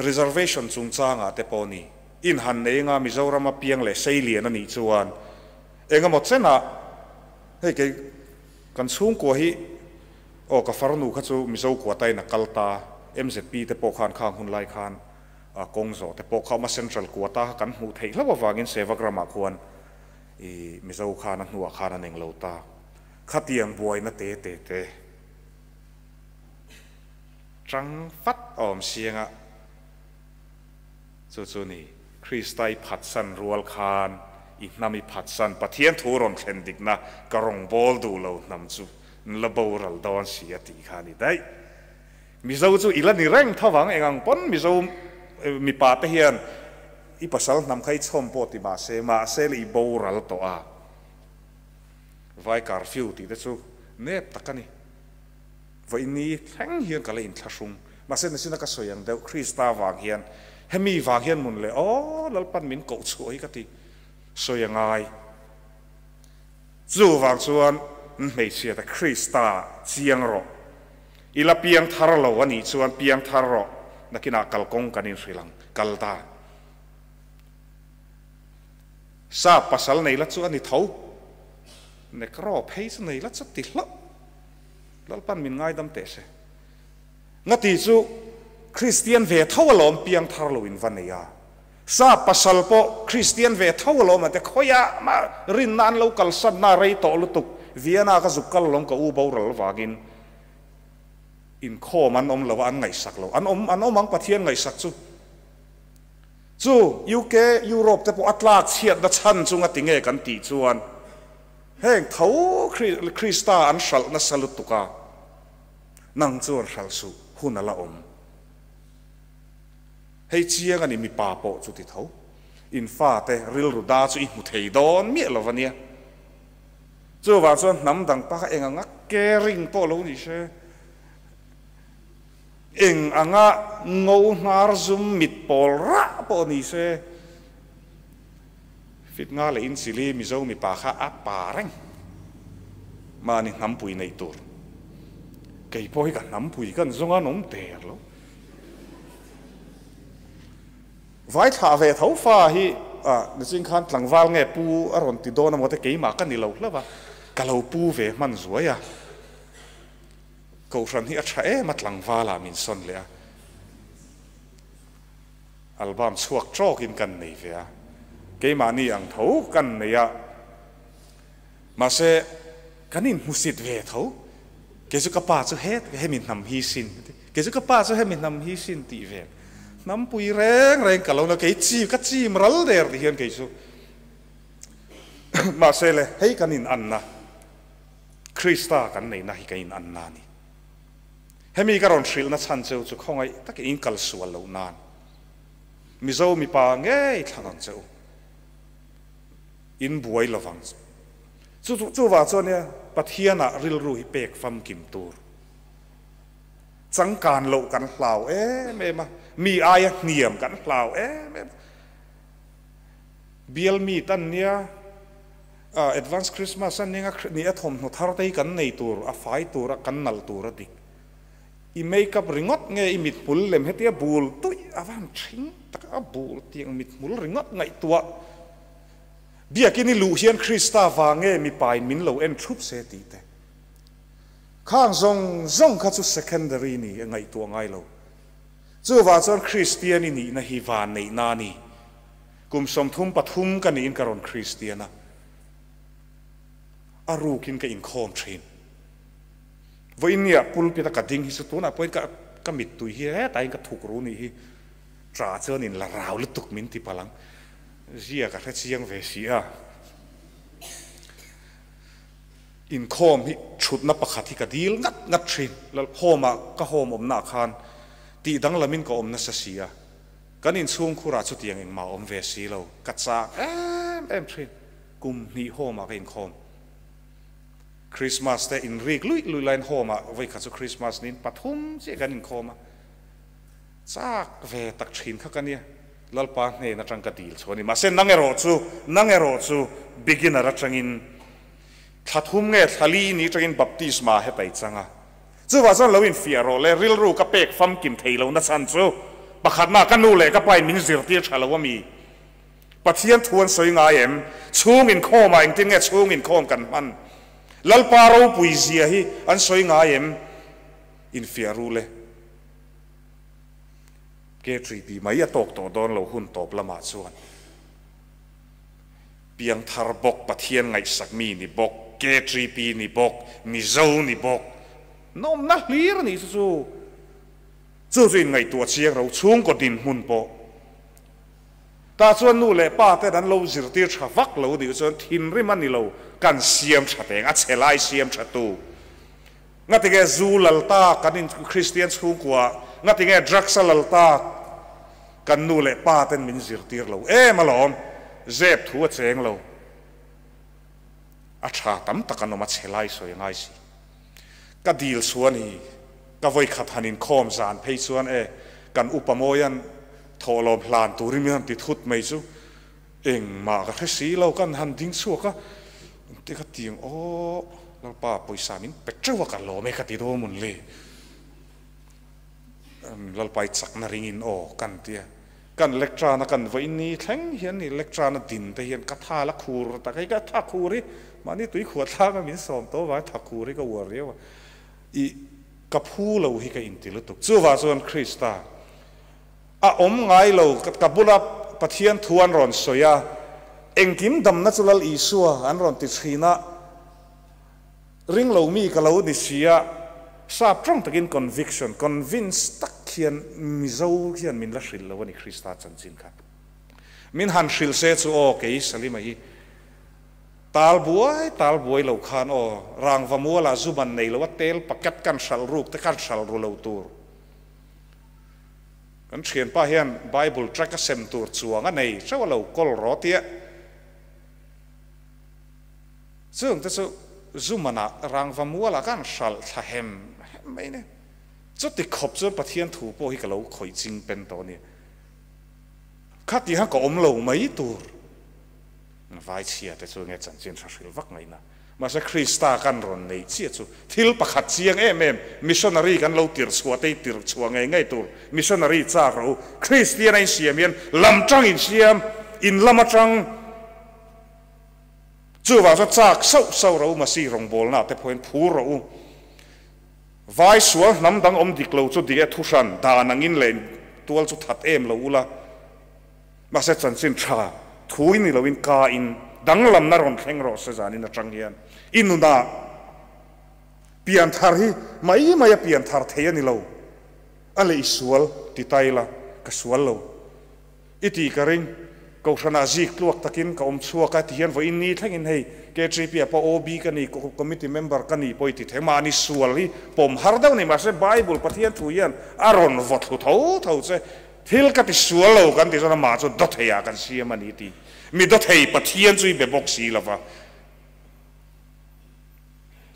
reservation สุงซางอ่ะตปอนี่อินฮันเองามิจาวรามาเพียงเลยเซเลียนนี่ชวนเองา่หมดเส้นอ่ะเฮ้ยกันสูงกว่าฮีโอ้กับฟาร์นูเขาจะมิจาวกว่าไตนักกัลตาเซ z ีเตปอขานข้างหุ่นไลขานกงโซ่แต่พอเขามาเซ็นทรัลกัวตากันหูเทกแล้วว่าวางเงินเซฟกรามาควรไมิซา้าขานันหัวขานันเองเลวตาขัดยังบวยนั่นเตะเตะจังฟัดออมเสียงอ่ะสุดๆนี่คริสไตผัดสันรัวขานอีกนั่นมีผัดสันปะเทียนทูร้อนเข็นดิกนะกระรงบอลดูเลวนั่นจุ่ละบอารัลดอนเสียตีข้านี่ได้มิซจ้าจู่อีละนี่เร่งท้าวังเองอังปนมิซา้ามีปาเตียนอีปัสสลนำใครชมโพติมาเซมาเซลีโบรัลตัวอาไวคารฟิวตีเดชุเนปตะกันนี่ไวนี้แข่งเฮียนกันเลยอินทรุมมาเซนสินักสวยงเดวคริสตาวางเฮียนเฮมีวางเฮียนมุนเลยโอ้ลลปันมินกชสวอีกทีสวยงางจู่วางชวนไม่เชื่อแต่คริสตาเจียงรออีลาเพียงทารโลวันนี้ชวนเพียงทารโล nakina kalkong kanin suilang kalta sa pasal nei la chu ani tho ne kro pheis nei la chu ti hlo lalpan min ngay dam te se ngati chu christian ve tho lom piang thar lo in sa pasal po christian ve tho lom te khoya ma rin nan lo kal san na rei to lutuk viana ka zukal lom ka u bau ral wagin อินโคมันอมเหราอันไงสักเราอันอมอันอมมังประเทศไงสักจูจูยูเกยุโรปแต่พออัตลาเชียดดัชันจูงัติเงยกันตีจวนเฮงเท้าคริสต์คริสต์ตาอันสัลนั่สลุตุกานังจวนสัลสุหุนละอมเฮ้เชียกันนีมีปาปอจุี่เท้าอินฟาเตริลรุดาจุอิมุเทยดอนมียลวันเนียจูว่าจวนน้ำดังปะเองงักเกริงโตลงนี่เช่ eng anga ngô ngar zum mit pol ra po ni se fit nga le in sili mi zo mi pa kha a pa reng ma ni ngam pui nei tur kei poi ka ngam pui kan zonga nom ter lo vai tha ve thau fa hi à cái chuyện khăn lằng vào nghe pu ở ron ti do nó mới thấy cái mà cái này lâu lắm à cái lâu pu về mặn rồi à cầu rằng hi atha em atlang vala min son le album suak trok in kan nei ve ke mani ang tho kan nei ya ma se kanin musit ve tho ke su kapa chu het he min nam hi sin ke su kapa chu he min nam hi sin ti ve nam pui reng reng kalau na ke chi ka chi mral der di hian ke su ma se le hei kanin anna krista kan nei na hi kain anna ni hemi ka ron thril na chan cheu chu khongai tak in kal sual lo nan mi zo mi pa nge thlang cheu in buai lawang chu chu chu wa chon ya pathiana ah ril ru hi pek fam kim tur chẳng càn lộ cắn lào ế mẹ mà mi ai niệm cắn lào ế mẹ biel mi tan nia ah, advance christmas anh nghe nghe thom nó thar tay cắn này tour a phái tour a cắn nal tour a dik i makeup ringot nge i mit mul lem hetia bul tui awan thing tak a bul tiang mit mul ringot ngai tua bia kini lu hian krista wa nge mi pai min lo en thup se ti te khang zong zong kha chu secondary ni ngai tua ngai lo chu wa chon christian ni na hi wa nei na ni kum som thum pathum kan in karon christiana aru kin ka in khom thin วันนี้ปุลพิตากดิ่งฮิสตุนอ่ะพอยก็ก็มิดตุยเฮ้ตายก็ถูกรู้นี่ฮตราเจอนินละราวลุตุกมินที่พลังเสียกับเสียงเวสีอ่ะอินคอมฮิชุดนับประคติกดิลงัดงัดชินแล้วโฮมาก็โฮมอมนาคานตีดังละมินก็อมนัสเสียกันอินสูงคุราชุดยังเองมาอมเวสีเรากัดซาเอ็มเอ็มชินกุมนี่โฮมับอินคอมคริสต์มาสแต่อินรีกลุยลุยไลน์โฮมาไว้ขัดสุคริสต์มาสนินปัทุมเจีกันอินโคมะจากเวตักชินข้ากันเนี่ยลัลปาเนี่ยนัจังกดีลส่วนนี้มาเส้นนั่งเอรอจูนังเอรอจูบิกินอะไรจังอินทัดหุ่มเงี้ยทะลี นี่จังอินบัพติสมาให้ไปจังอ่ะจู่ว่าจังเราอินเฟีโรเลยริลรูกระเปกฟัมกิมเทยเรานั่นสันจูบักขัดมากันนู่เลยก็ไปมินซิร์ตีชาลวามีปัทเทียนทวนสวยงามช่วงอินโคมอาอินที่เงี้ยช่วงอินโคมกันมันลลปาราปุยเสียฮีอันสวยงายมอินฟิอารูเล่เกตรีปีไม่ยตกตัวดอนเราหุ่นตบละมาส่วนเพียงทารบกปะเทียนไงสักมีนี่บกเกตรีปีนี่บกมิโซนี่บกน้องนักเลียนนี่สู้จู่ๆไงตัวเชียงเราช่วงกดินหุ่นปอตาส่วนนู่นเลยป้าแต่ดันเราจิตรทิชวักเราดีส่วนทินริมันนี่เรา kan siam tha peng a chelai siam tha tu nga te ge zu lalta kan in christian chu kwa nga te ge drugs lalta kan nu le pa ten min zir tir lo e malom zep thu cheng lo a tha tam takanoma chelai so ngai si ka deal suani ka voi khat hanin khom zan phei suan e kan upamoyan tholom hlan turim han ti thut mai chu eng ma ka si lo kan han ding chuka te ka tiang o lal pa poisa min petrawa ka lo me ka ti do mun le lal pa chak na ringin o kan tia kan lectra na kan vai ni thleng hian ni lectra na din te hian katha la khur ta kai ka tha khuri mani tui khuat la ka min som to wa tha khuri ka war rewa i ka phu lo hi ka in ti lutuk chu wa zon krista a om ngai lo ka bula pathian thuan ron soya เองกิมดำนัจุลอีสัวอันรอนติสีนะริงเรามีกับเราดิเสียสราบตรงตะกิน conviction convince ตักเขียนมิเจ้าเขียนมินละสิลแล้วันนีคริสตาจันจินค่ะมินหันสิลเซจูโอเคสลิมาฮีตาลบัวยตาลบัวยเหล่าขานโอรางวมัวลาจุบันในลวเตลปักกัดกันสัลรูปตะกันสัลรูเล่าตัวกันเขียนป้าเฮียนไบเบิลตรักเซมตร์จวงอันในเจ้าเหล่ากอลรอเตียซึ่งแต่สุซูมานะรังฟามัวละกันสั่ลทะเฮมไม่เนี่ยจุดที่ขบจุดประเทียนถูโปฮิกะโลข่อยจริงเป็นตัวเนี่ยข้าที่ฮักก็อมเหลวไม่ตัวไว้เชียแต่ส่วนเงี้ยจันจินสังสิลวักไงนะมาสักคริสต์กันรอนในเชียจูทิลประคัดเชียงเอ็มเอ็มมิชชันนารีกันเราติรชัวเตติรชัวไงไงตัวมิชชันนารีจ้าเราคริสเตียนไอเชียมีนลำจังอินเชียมอินลำจัง Chưa wa sa chắc sau sau rồi mà si rồng bol na te poin phu rồi. u vai sual nam dang om dik lo chu di thu san da nang in lên, tual chu thật em lâu ula mà se chan sin cha, thui ni lo in ca in dang làm na ron thleng ro se zani na chang hian in nu da pian thar hi mai mai pian thar the ni lo ale isual ti taila ka sual lo iti karing ko thrana zik tuak takin ka om chua ka tian vo in ni thlengin hei KTP apa OB ka ni committee member ka ni poi ti thema ni sual hi pom har dau nei ma se bible pathian thu yan aron vot thu tho tho se thil ka ti sual lo kan ti zona ma chu dot heya kan siam ani ti mi dot hei pathian chui be box si lova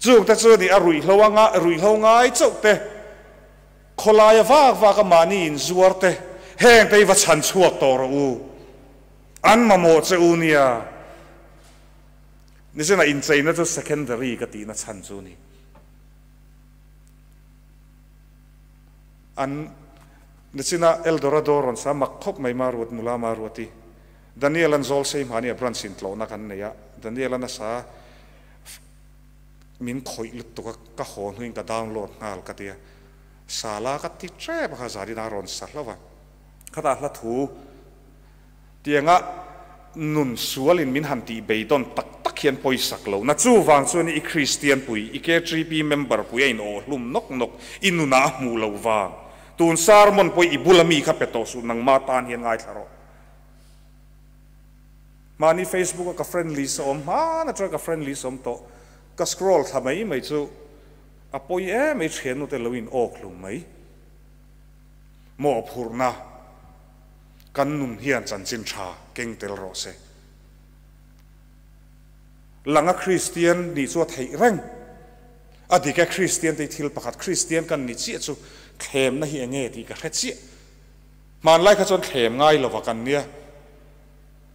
chuk ta chu ni arui hlawanga arui hlongai chok te kholaya wak wak ma ni in zuarte heng te va chan chuak tor u An ma mo che unia. Ni na in China to secondary ka ti na chan chu ni. An ni sena Eldorado ron sa makhop mai marwat mula marwati. Daniel an zol sei mani branch in tlo na kan ne ya. Daniel an sa min khoi lut to ka hon huin ka download ngal ka tia. Sala ka ti tre ba ha zari na ron sa hlova. Ka ta hla thu tianga nun sualin min hanti beidon tak tak hian poi saklo na chu wang chuan i christian pui i ke trip member pui in o hlum nok nok inuna mu lo wang tun sarmon poi i bulami kha peto su nang ma tan hian ngai tharo mani facebook ka friendly som ha na tra ka friendly som to ka scroll thamai mai chu apoi em e thianu te loin ok lum mai mo phurna กันนุ่มเฮียนจันจินชาเก่งเตลโรเซหลังคริสเตียนนี่วดวไทยเร่งอดีตคริสเตียนที่ทิลประกาศคริสเตียนกันนี่เสียสูเขมนะเฮียเงี้ยที่กับเทเสียมันไล่ขจนเขมง่ายหรอวากันเนี่ย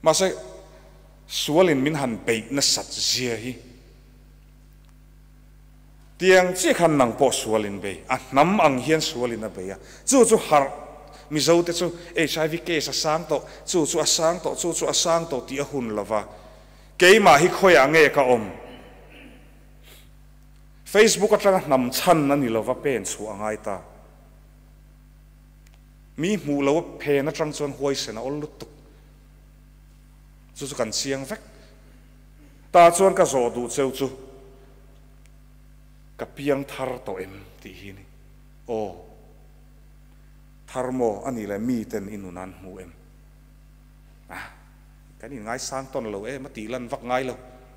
มาใส่สวลินมินหันไปนัสัต์เสียฮีเตียงเสียขันนังปอสวลินไปอ่ะน้ำอังเฮียนสวลินนะไปอ่ะจู่จู่ฮาร mi zo te chu hiv case a sang to chu chu a sang to chu chu a sang to ti a hun lova keima hi khoi ange ka om facebook atang nam chan na ni lova pen chu angai ta mi mu lo phe na trang chon hoi sena ol lut tuk chu chu kan siang vek ta chuan ka zo du cheu chu ka piang thar to em ti hi ni o oh. harmo anile miten inunan muem ah cái nhìn ngay sang ton lâu em mà tí lần vắc ngay lâu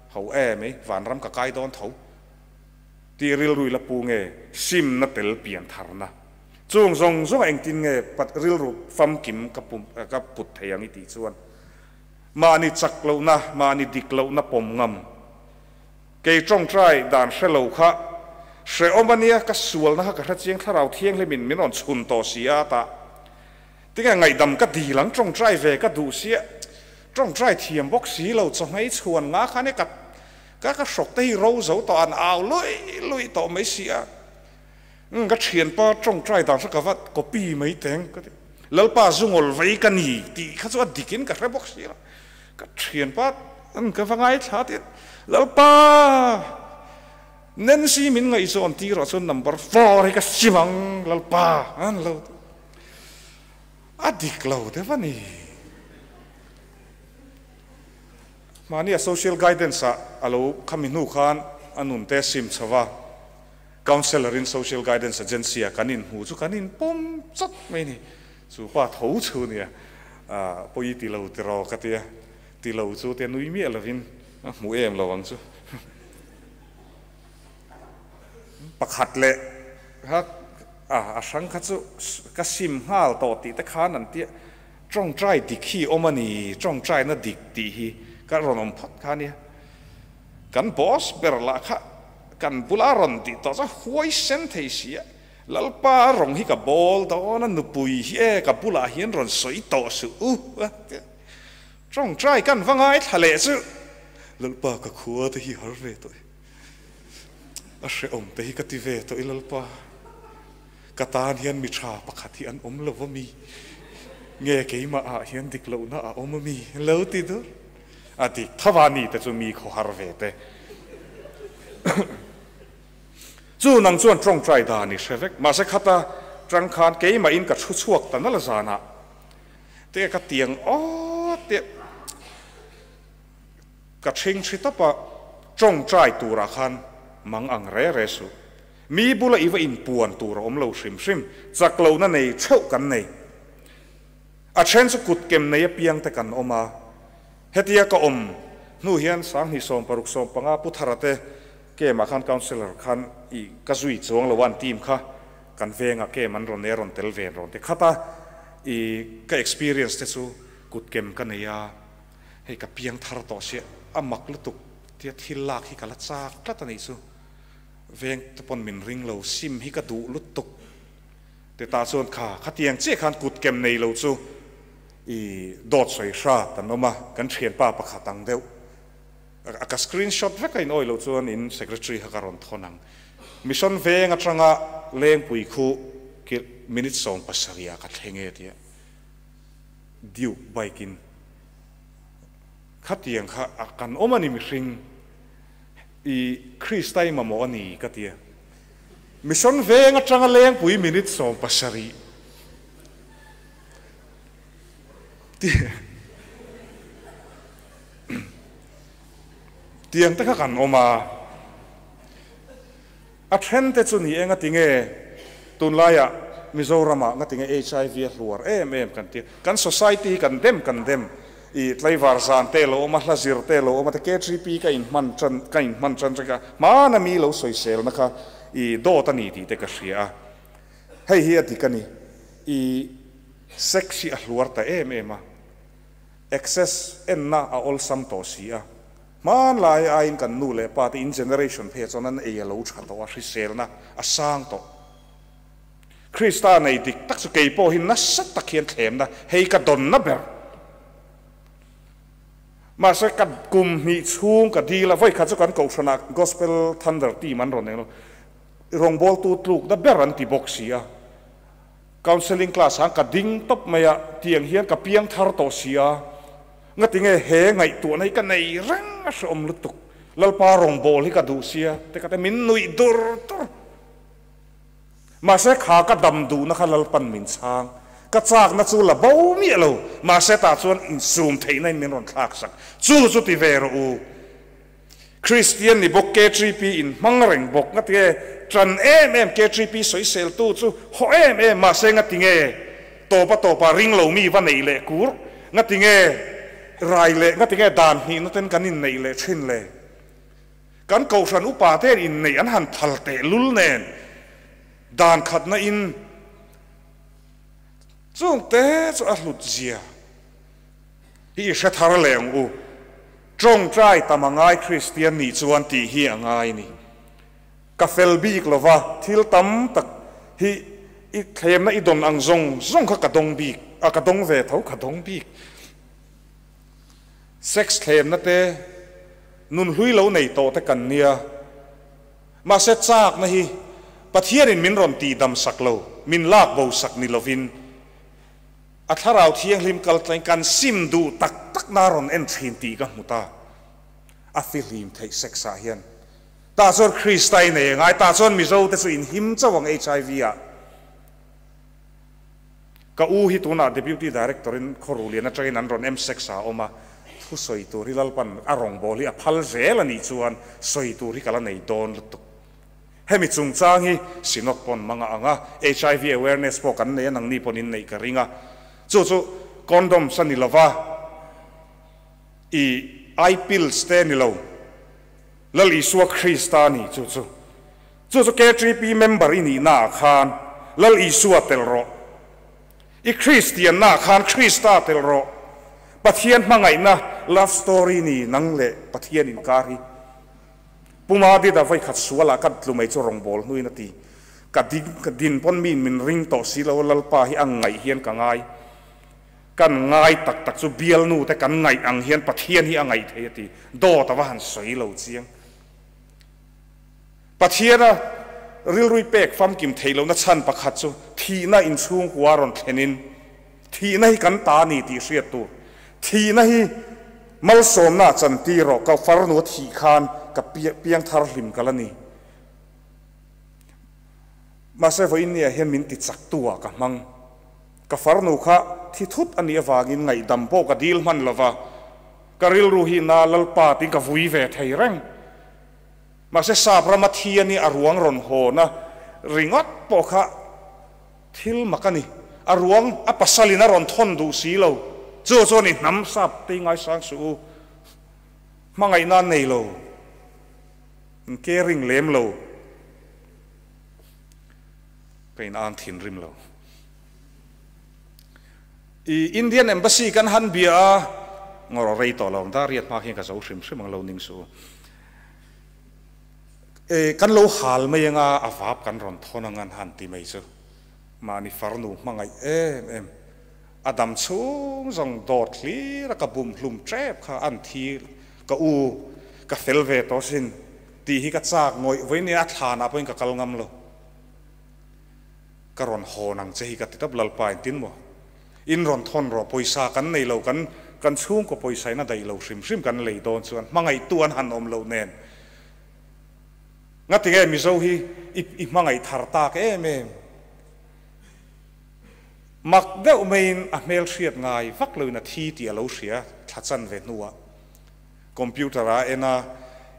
hậu em ấy vạn ram cả cái đón thấu tí ril rui là pu nghe sim na tel pian thar na chung zong zong anh tin nghe pat ril ru pham kim ka pum ka put thei ang ti chuan ma ni chak lâu na ma ni dik lâu na pom ngam ke trong trai dan she lâu kha เสอมันเนี่ยก็สวลนะฮะกระเจียงทาราเที่ยงเลยมินมินอนชุนโตเสียตาทีงไงดำก็ดีหลังจงใจเวก็ดูเสียจงใจเทียมบกสีเราจะให้ชวนงาคันนี่กับก็ก็สกตี่เราเจ้าตอนเอาลุยลุยต่อไม่เสียก็เชียนป้าจงใจต่างสกวัดก็ปีไม่แตงก็ได้แล้วป้าจงอลไว้กันนี่ตีเขาจะดิกินกับเรบกสีก็เชียนป้าอันก็ฟังไงชาติแล้วป้า nen si min ngai so anti so number 4 ka simang lalpa an lo adik lo de vani mani a social guidance a alo kaminu khan anun te sim sawa counselor in social guidance agency a kanin hu chu kanin pom chat mai ni chu pa tho chu ni a poi ti lo ti ro ka ti ti lo chu te nui mi lovin mu em lo wang chu ประคัดเละฮะอ่าสังขจุกสิมห้าต่อติตะขานันเตียจ้องใจดิขี้อมันีจ้องใจน่ะดิกตีฮีก็รอนพัดขานี่กันบอสเปรละค่ะกันบุลารอนติต่อจะหวยเส้นเทียลลปารองฮีกับบอลตอนนั้นนุปุยเฮกับบุลาเฮียนรอนสวยต่อสู้จ้องใจกันว่าไ้ทะเลสุลลปากับขัวที่ฮาร์เวตัว a hre om te hi ka ti ve to ilalpa ka tan hian mi tha pakhat hi an om lova mi nge keima a hian dik lo na a om mi lo ti do a ti thawani te chu mi kho har ve te chu nang chuan trong trai da ni shrek ma se khata trang khan keima in ka thu chuak ta na la zana te ka tiang o te ka ching chitapa trong trai tura khan มังอังเรเรสุมีบุลอีวอินปวนตัวรอมเลวชิมชิมจากเลวนั่นองเท่ากันอนอาเชนสกุดเกมในเพียงแต่กันออกมาเฮติยาก็อมนู่เฮียนสังนิสมปรุกสมปังอาพุทธรัตเกมาขันคอนเซลร์ขันอีกจุยจวงเลวันทีมค่ะกันเวงอะเกมันรอนเนรอนเตลเวนรอนเตข้าตาอีก็ experience เตสุกุดเกมกันเนียให้กับเพียงทารตอเสียอมักลุตุกเทียทิลากที่กะละจากกลัตนิสุเวงตะปนมินริงเราซิมฮิกระดูลุตตกแต่ตาส่วนขาขัดเตียงเจ้ขันกุดเกมในเราจูอีดอดสวยชาตันนมากันเชียนป้าประคตังเดียวกสกรีนช็อตเวกันอ้อยเราจวนอินเซกเรตทรีฮักการันทนังมิชชั่นเวงอัตรังะเลงปุยคูกิมินิทสองปัสเรียกัดเฮงเอตีดิวไบกินขัดเตียงข้าอาการโอมานิมิริง i mà ma mo ani katia mission về nga trăng leng pui minute som pasari ti tiang ta kan oma à. a trend te chu ni enga tinge tun laya à, mizorama nga tinge hiv luar em em kan ti kan society kan dem kan dem i ma teelo oma hlasir teelo oma te KGP kain mantran kain mantran treka maana milo soisel naka i ta ni ti teka a. hei hi atikani i seksi ahluarta em ema excess enna a ol Ma an lai a in kan nule paati in generation pe an e lo chhato a na a sang to krista nei dik tak su keipo hin na sat takian thlem na hei ka don na ber มาสักกัดกลุ่มมีช่วงกัดดีละไว้ขัดสักกันกกนสเปลทันเดอร์ตีมันรอนเองรองบอลตูตลูกดับเบรันตีบ็อกซี่อะคอนเซล l ิงคลาสังกัดดิ้งตบเมียเตียงเฮียนกับเพียงทาร์โตซีอะงัยังไงเฮไงตัวไหนกันในรังสมลุตุกลลปารองบอลให้กัดดูเสียแต่กัดมินนุยดูร์มาสักขากัดดำดูนะคะลลปันมินซังกระจากนั่นจูละบ่มีเรามาเสตาชวนซูมเทียนในมินรอนทักสักจูสุติเวรูคริสเตียนนี่บอกเกทรีปีอินมังเริงบอกงัดเกจันเอ็มเอ็มเกทรีปีสวยเซลตูจูโฮเอ็มเอ็มมาเซงัดติงเอโตปะโตปะริงเหลามีวันไหนเละกูร์งัดติงเอรายเละงัดติงเอดานนี่นั่นกันนินไหนเละชินเละกันเกาชันอุปาเทนอินในอันหันพัลเตลุลเนนดานขัดนะอิน chung te chu a hlut zia hi sha thar leng u trong trai tamangai christian ni chuan ti hi angai ni ka fel bik lova thil tam tak hi i khem na i don ang zong zong kha ka dong bik a ka dong ve tho ka dong bik sex khem na te nun hlui lo nei to te kan nia ma se chak na hi pathian in min ron ti dam sak lo min lak bo sak ni lovin อัทราวที่ยังริมกัลตังกันซิมดูตักตักนารอนเอ็นทินตีกันมุตาอัฟิลิมเทเซ็กซาเฮียนตาซอนคริสต์ไตเนยไงตาซอนมิโซเตสุอินหิมจวังเอชไอวีอะก็อู้ฮิตุน่าเดบิวตี้ดีเรกเตอร์ินครูเลียนจะกินันรอนเอ็มเซ็กซ์าออกมาทุสอยตัวริลล์ปันอารมณ์บอลีอพัลเวลนี่ชวนสอยตัวริกาลในโดอนตุกเฮมิจุงจางฮีสินอกปนมังอ่างะเอชไอวีเอเวอร์เนสปกันเนี่ยนังนี่ปนินเนยกระริงะจู่จู่คอนโดมสันนิลวะอีไอพิลสเตนิลาลลลิสวคริสตานีจู่จู่จู่จู่แคทรีพีเมมเบอร์อินีนาคานลลิสวเตลโรอีคริสเตียนนาคานคริสตาเตลโรปทเทียนมาไงนะลาฟสตอรี่นี่นังเล่ปทเทียนอินการีปุมาดีดาไฟขัดสวละกัดลุไม่จรองบอลนู่นนทีกัดดินกัดดินอนมีนมินริงต่อสีเาวลลปาฮิอังไงเฮียนกังไงกันง่ายตักตักสุเบียลนู่แต่กันง่ายอังเฮียนปะเทียนฮีอังไงเทียตีโดแต่ว่าหันสวยเหล่าเจียงปะเทียนะริลรุ่ยเป็กฟัมกิมเทียเหล่านั้นชันประคัดสุทีน่าอินชูงกัวรอนเทนินทีน่ากันตาหนีตีเสียตัวทีน่ามัลสมน่าจันตีรอกับฟารนัวทีคานกับเปียงทาร์ลิมกันละนี่มาเซฟอินเนี่ยเห็นมินติดสักตัวกับมังกับฟารนูค่ะที่ทุดอันนี้วางินไงดำโปกดีลมันละวะกริลรูฮีนาลลปาติงกวุยเวทไทยเร่งมาเสสาประมาทียนี่อรวงรอนโหนะริงอดปกะทิลมากันนี่อรวงอปัสสลินารอนทนดูสีเราโจโจนี่น้ำซับตีงไงสังสูมังไงนานในเราเกริงเลมเราเป็นอันถินริมเราอินเดียนเอมบัสซีกันฮันเบียงอร์เรย์ต่อลองตาเรียดมาเห็นกับเซาท์ริมซึ่งเรวนิงสูกันโลฮัลไม่ยังอาฟับกันรอนทอนงันฮันตีไม่สูมานฟาร์นูมังไงเอ็มเอ็มอาดัมซุงจงดอดลีระกับบุมลุมเทรฟค่ะอันทีกับอูกับเซลเวตอสินตีฮิกัสากงอยไว้เนี่ยฐานอะไรกับกลงงำโลกัะรอนโหนังเจฮิกัติดตับลลปายตินมัว in ron thon ro poisa kan nei lo kan kan chung ko poisa na dai lo shrim shrim kan lei don chuan mangai tuan han om lo nen ngati ge mi zo hi i mangai thar tak em em mặc đâu mình à mail xiết ngài vắt lời là thi tiệt lâu xia thật chân về nua computer à ena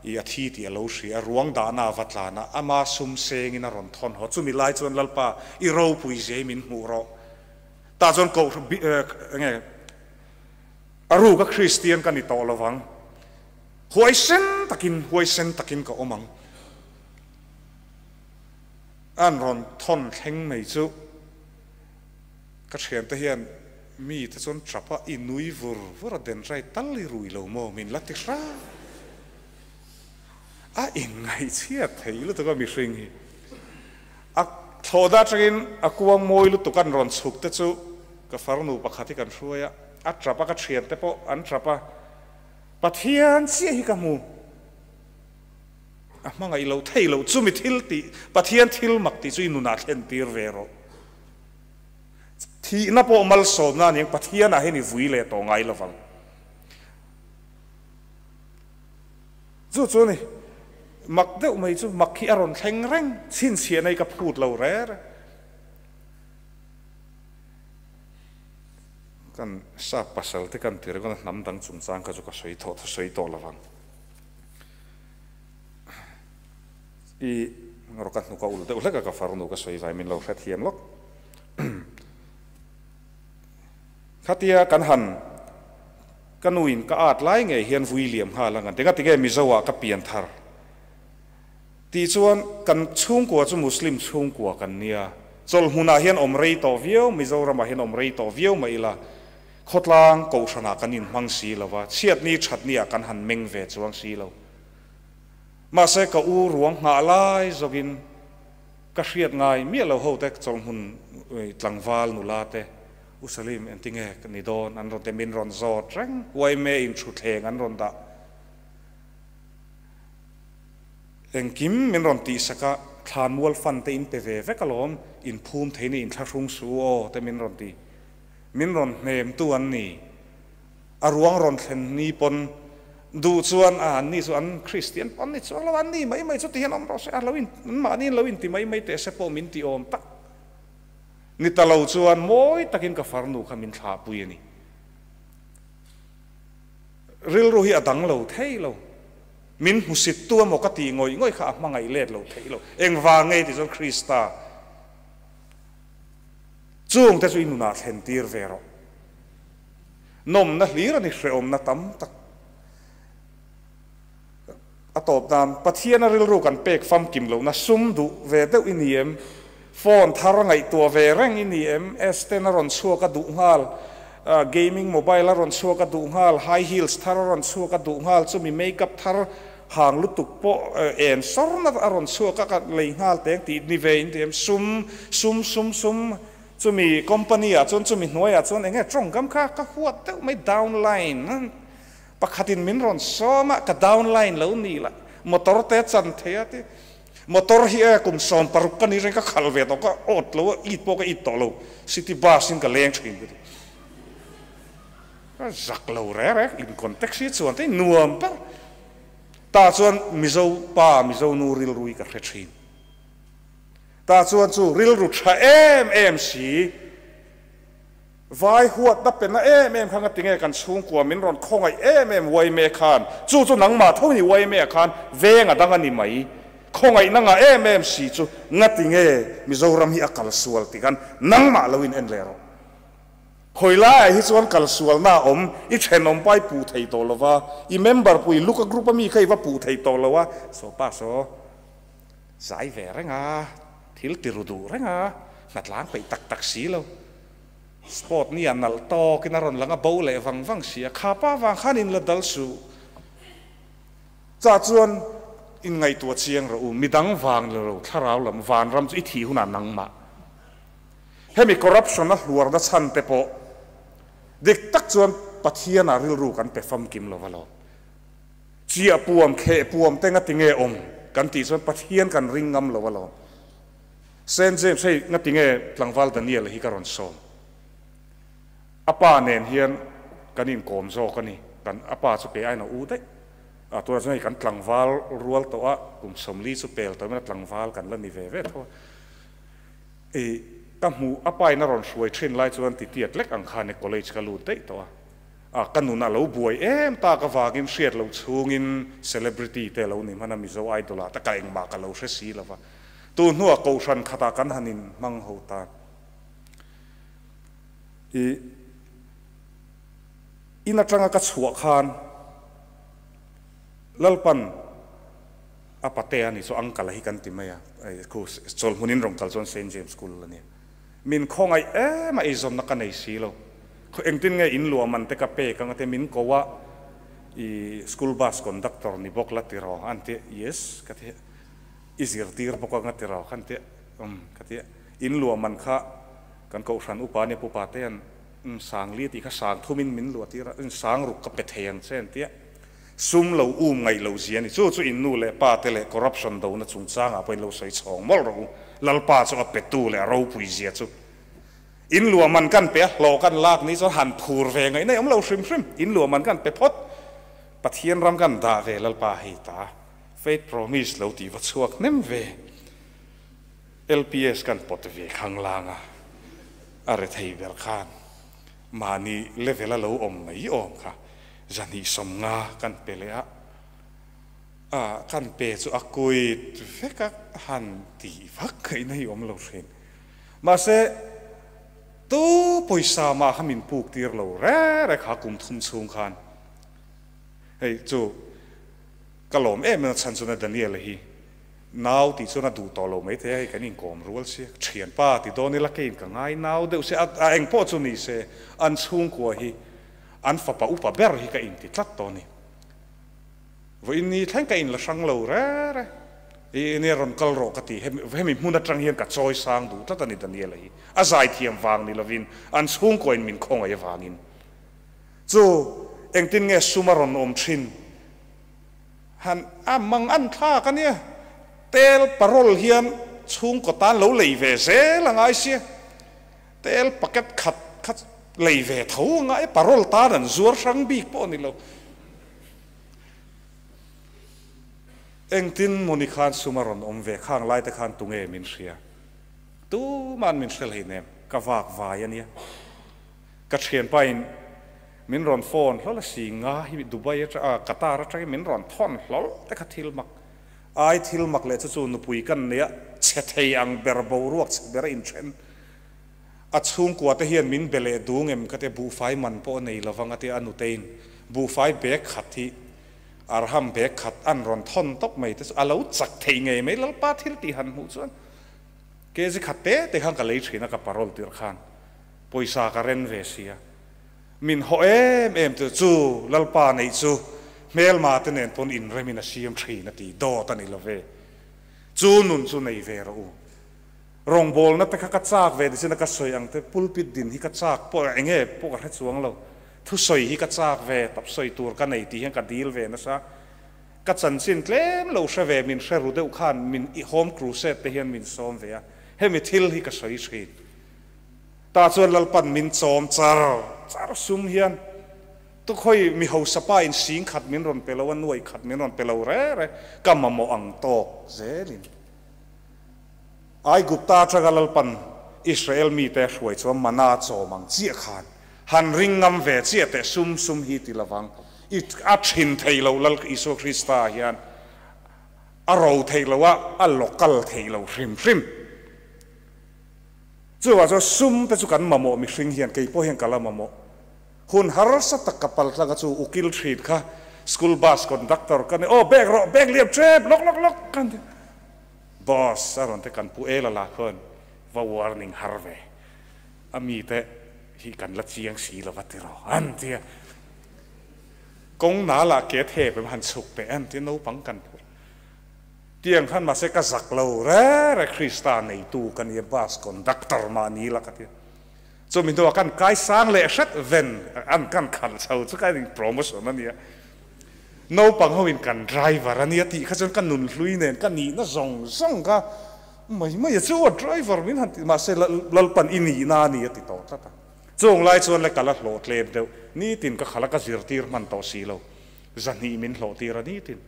i a thi tiệt lâu xia ruộng da na vắt là na ama sum seng ina ron thon họ chú mi lai chuan lalpa i rau pui zê min mu rau ta chon ko eh, nge aru ka christian cái này to là lawang huai sen takin huai sen takin ka omang an ron thon theng mei chu ka thiam te hian mi ta chon trapa i nui vừa vur đến den rai tal i rui lo mo min la ra à in ngai chia thei là to ka mi hring hi โทดาจังอากูวังมวยลุตุกันรอนสุกเตจูกฟารนูปะขัดที่กันช่วยอัตราปะกัดเชียนเตปอันตราปะปัทยานเสียหิกามูอะมังไงเลวไทยเราจูมิทิลติปัทยานทิลมักติจอินุนัาเห็นตีร์เวโรที่นับโอมัลสอนนั่นยังปัทยานอะเห็นิวุยเลตองไงละฟังจู่จู่นี่มักเดือไม่จูมักขี้อารมณ์แข็งแรงสิ้นเสียในกับพูดเราแร่กันทราบภาษาที่กันตีรกันน้ำดังจุนจางก็จะก็สวยโตสวยโตละวังอีเรากันนุกอุลเดือแล้วก็ฟารุนุก็สวยใจมินเราแค่เทียมล็อกขัดเดียกันหันกันวินก็อาจไล่เงี้ยเฮียนวุ่ยเหลี่ยมหาลังกันแต่ก็ติเกมิจาวะก็เปลี่ยนทาร์ ti chuan kan chhungkua chu muslim chhungkua kan nia chol huna hian om rei to vio mizoram ah hian om rei to vio mai la khotlang ko thana kan in mang si lova chiat ni that ni kan han meng ve chuang si lo ma se ka u ruang nga lai zogin ka hriat ngai mi lo ho tek chong hun eh, tlangwal nu la te usalim en tinge ni don an ron te min ron zo treng wai me in thu theng an ron da eng kim min ron ti saka thlan mual fan te in pe ve ve kalom in phum the ni in thlung su o te min ron ti min ron nem tu an ni aruang ron thlen ni pon du chuan a ni chu an christian pon ni chuan lo an ni mai mai chu ti hanom ro se a loin ma ni loin ti mai mai te se po min ti om tak ni ta lo chuan moi takin ka farnu kha min thla pui ni ril ro hi adang lo thei lo min husit tua mo ka ti ngoi ngoi kha ma ngai let lo thei lo eng wa nge ti zon krista chung te chu inuna thlen tir vero nom na hlir ani hreom na tam tak atop dan pathian aril ru kan pek fam kim lo na sum du ve deuh Iniem, phone thar ngai tua ve reng Iniem, iem esten ron chua ka du ngal gaming mobile ron chua ka du ngal high heels thar ron chua ka du ngal chumi makeup thar hang lutuk po en sornat aron so ka kat lei ngal te ti ni in tem sum sum sum sum chumi company a chon chumi noi a chon enge trong kam kha ka huat te mai downline pakhatin min ron ma ka downline lo ni la motor te chan a te motor hi a kum som paruk ka ni re ka khal ve to ka ot lo i po ka i to lo city bus in ka leng thin ti zak lo re re in context hi chuan te nuam par ตาชวนมิโซป้ามิโซนูริลรุยกับเรชินตาชวนจูริลรุชเอมเอมสีวายหัวตับเป็นนะเอมเอมข้างติงเอกันสูงกว่ามินรอนคงไอเอมเอมไวเมคานจู่จู่นังมาทท่งนีวไวเมคานเวงอ่ะดังอันนี้ไหมคงไอนังอ่ะเอมเอมสีจู่งัดติงเอมิโซรัมฮิอักลสวลติกันนังมาเลวินเอ็นเลโรคอยไล่ฮิสวันกัลสวลน้าอมอีเชนอมไปปูไทยตัวละวะอีเมมเบอร์ปุยลูกกรุ๊ปมีใครว่าปูไทยตัวละวะโซปะาโซไซเวรงะทิลติรุดูรงะนัดล้างไปตักตักสีแล้วสปอตนี่อันนั่นโตกินอะไรนั่งเบาเลยฟังฟังเสียข้าป้าฟังขันอินละดัลสูจ้าจวนอินไงตัวเชียงเราไม่ดังฟังเลยเราถ้าเราลำฟังรำจุอิทธิหุนนนังมาเฮมีคอร์รัปชันนะหัวรัชันเตปปเด็กตักชวนปัทยานาริลรูกันเปฟัมกิมลวาโลเจียปวมเขปวมเตงติเงอมกันตีชวนปัทยานกันริงงำลวาโลเซนเจมใช่งติเงพลังวัลตันเนียลฮิการอนโซมอปาเนนเฮียนกันนินโกมโซกันนี่กันอปาสุเปไอนาอูเตอาตัวนี้กันพลังวัลรัวตัวกุมสมลีสุเปลตัวนั้นพลังวัลกันเล่นมีเวเวทเอก็หมูอปัยนรอนช่วยเชนไล่วนติเตียดเล็กอังคารในคอลเลจกลูเได้ตัวอ่กันนูน่าเราบวยเอ็มตากระากินเสียดเราชูงินเซเลบริตี้เต่เรานี่มันมีโซไอดอลแต่ก็ยองมากันเราเสียสีล้วะตัวหัวกูชันขตากันหันินมังหูตาอีอินัจังกัดสวกขานลลปันอปเตียนี่โซอังกะละฮิกันติเมียกไอู้สโตรมุนินรองกัลซอนเซนเจมส์กูลเนี่ย min khong ai e ma i zom na ka nei si lo khu eng tin nge in lu man te ka pe ka te min ko wa i school bus conductor ni bok la ti ro an te yes ka te izir tir bok ka ti ro kan te um ka te in lu man kha kan ko ran upa ne pu pa te an sang li ti kha sang thu min min lu ti ra in sang ruk ka pe theng chen te sum lo um ngai lo zian ni chu chu in nu le pa te le corruption do na chung changa pa lo sai chong mol ro lalpa chu a petu le ro pui zia chu อินหลัวมันกันเปียโลกันลากนี้สหันผูเรงไงในอมเราชิมชิมอินหลัวมันกันไปพดปะเทียนรำกันตาเวลลปาหิตาเฟตโปรมิสเราตีวัดสวกเนมเวลพีเอสกันปดเวข้างล่างอะอะไรไทยเบลคานมานี่เลเวลเราอมไม่อมค่ะจันนี่สมงากันเปเลยอะกันเปจุอกุยเฟกหันตีวักไงในอมเราเห็นมาเสตู้ปอยสามาขมินปูกตีรเราแร่แรหากุมทุ่มสูงขันเฮ้ยจูกะหลอมเอ็มันสันชนะดันเนียลฮีนาวทีุ่นัดูต่อลรไม่เท่ไอ้กันอิงกอมรัวเสียเชียนป้าติดโดนนี่ละเกิงกันง่ายนาวเดี๋ยวเสียเอ็งพ่อจุนีเสียอันสูงกว่าฮีอันฝาปะอุปเบอร์ฮีกนอินติดลัดตอนนี้วันนี้ท่านกันละสังเราแร่ i ne ron kal ro kati hem hemi hmuna tang hian ka choi sang du tata ni daniel hi a zai thiam wang ni lovin an chung koin min khong ai wangin chu engtin nge sumaron om thin han a mang an tha ka ne tel parol hian chung ko tan lo lei ve se lang ai sia tel paket khat khat lei ve tho ngai parol ta ran zur sang bi po ni lo เองตินมุนิขานสุมารอนอมเวข้างไล่ตะขานตุงเอมินเชียตูมันมินเชลเฮนเนมกะวากวายเนี่ยกระเชียนไปมินรอนฟอนหล้วละสีงาฮิดูไบเจะกาตาระจะมินรอนท่อนหล้ลแต่ขัดทิลมักไอทิลมักเลยจะจูนุปุยกันเนี่ยเชเทยังเบรบรวกเบรอินเชนอัดซุงกว่าแต่เฮียนมินเบเลดูเอ็มก็แต่บูไฟมันปอในละวังกอติอนุเตนบูไฟเบกขัดที่อาร์ฮมเบกขัดอันรอนทอนตกไม่แต่อาลาอุสักเทงไงไม่ลลปาทิลติหันหูส่วนเกจิขัดเตะแต่ขัางกะเลยชินกับปารอลติรขานปุยสากเรนเวเซียมินโฮเอมเอมตัวจูลลปาในจูเมลมาตินเอนนปนอินเรมินาซียมทรีนาทีโดตันอิลเวจูนุนจูในเวรูรองบอลนั่นแต่ข้กัจซากเวดิสินะกัดสวยอังเตปุลปิดดินฮิกัจซากปอยเองเอปกระเฮ็ดสวงเราทุสอยฮิกัจซากเวตับสอยตัวกันไนที่ยังกัดดีลเวนะซะกัตสันสินเคลมเราเชเวมินเชรูเดอุขานมินอีโฮมครูเซตเฮียนมินซอมเวียเฮมิทิลฮิกัสอยสีตาชวนลลปันมินซอมจาร์จาร์ซุมเฮียนทุกคอยมีเฮาสปายินสิงขัดมินรอนเปลวันนวยขัดมินรอนเปลวเร่เร่กัมมโมอังโตเซลินไอกุปตาจักลลปันอิสราเอลมีแต่ช่วยชวนมานาโจมังเจียขาน han ringam ve chiate sum sum hi tilawang lawang i a thin theilo lo lal isu khrista hian a ro theilo wa a lokal theilo rim rim chu wa zo sum pe chu kan mamo mi hring hian ke po hian kala mamo hun har sa ta kapal tla chu ukil thrit kha school bus conductor kan oh bag ro bag liam trep lok lok lok kan boss aron te kan pu ela la khon va warning harve ami te hi kan la chiang si la watiro an tia kong na la ke the pe han suk pe an ti no pang kan pu tiang khan ma se ka zak lo re re krista nei tu kan ye bas conductor ma ni la ka ti cho mình tôi kan cái sáng lệ rất ven anh kan kan sau cho cái promotion anh ya no bằng hôm mình kan driver anh ya thì khách sạn kan nụn lui nè kan ni nó rong rong cả mấy mấy chỗ driver mình hẳn mà sẽ lal pan ini na ni ya thì tốt ta จงไล่ชวนเล็กละดหลดเลนเดียวนี่ตินก็ขลักก็เสียีรมันต่อสีเราจันนีมินหลดตีระนี่ติน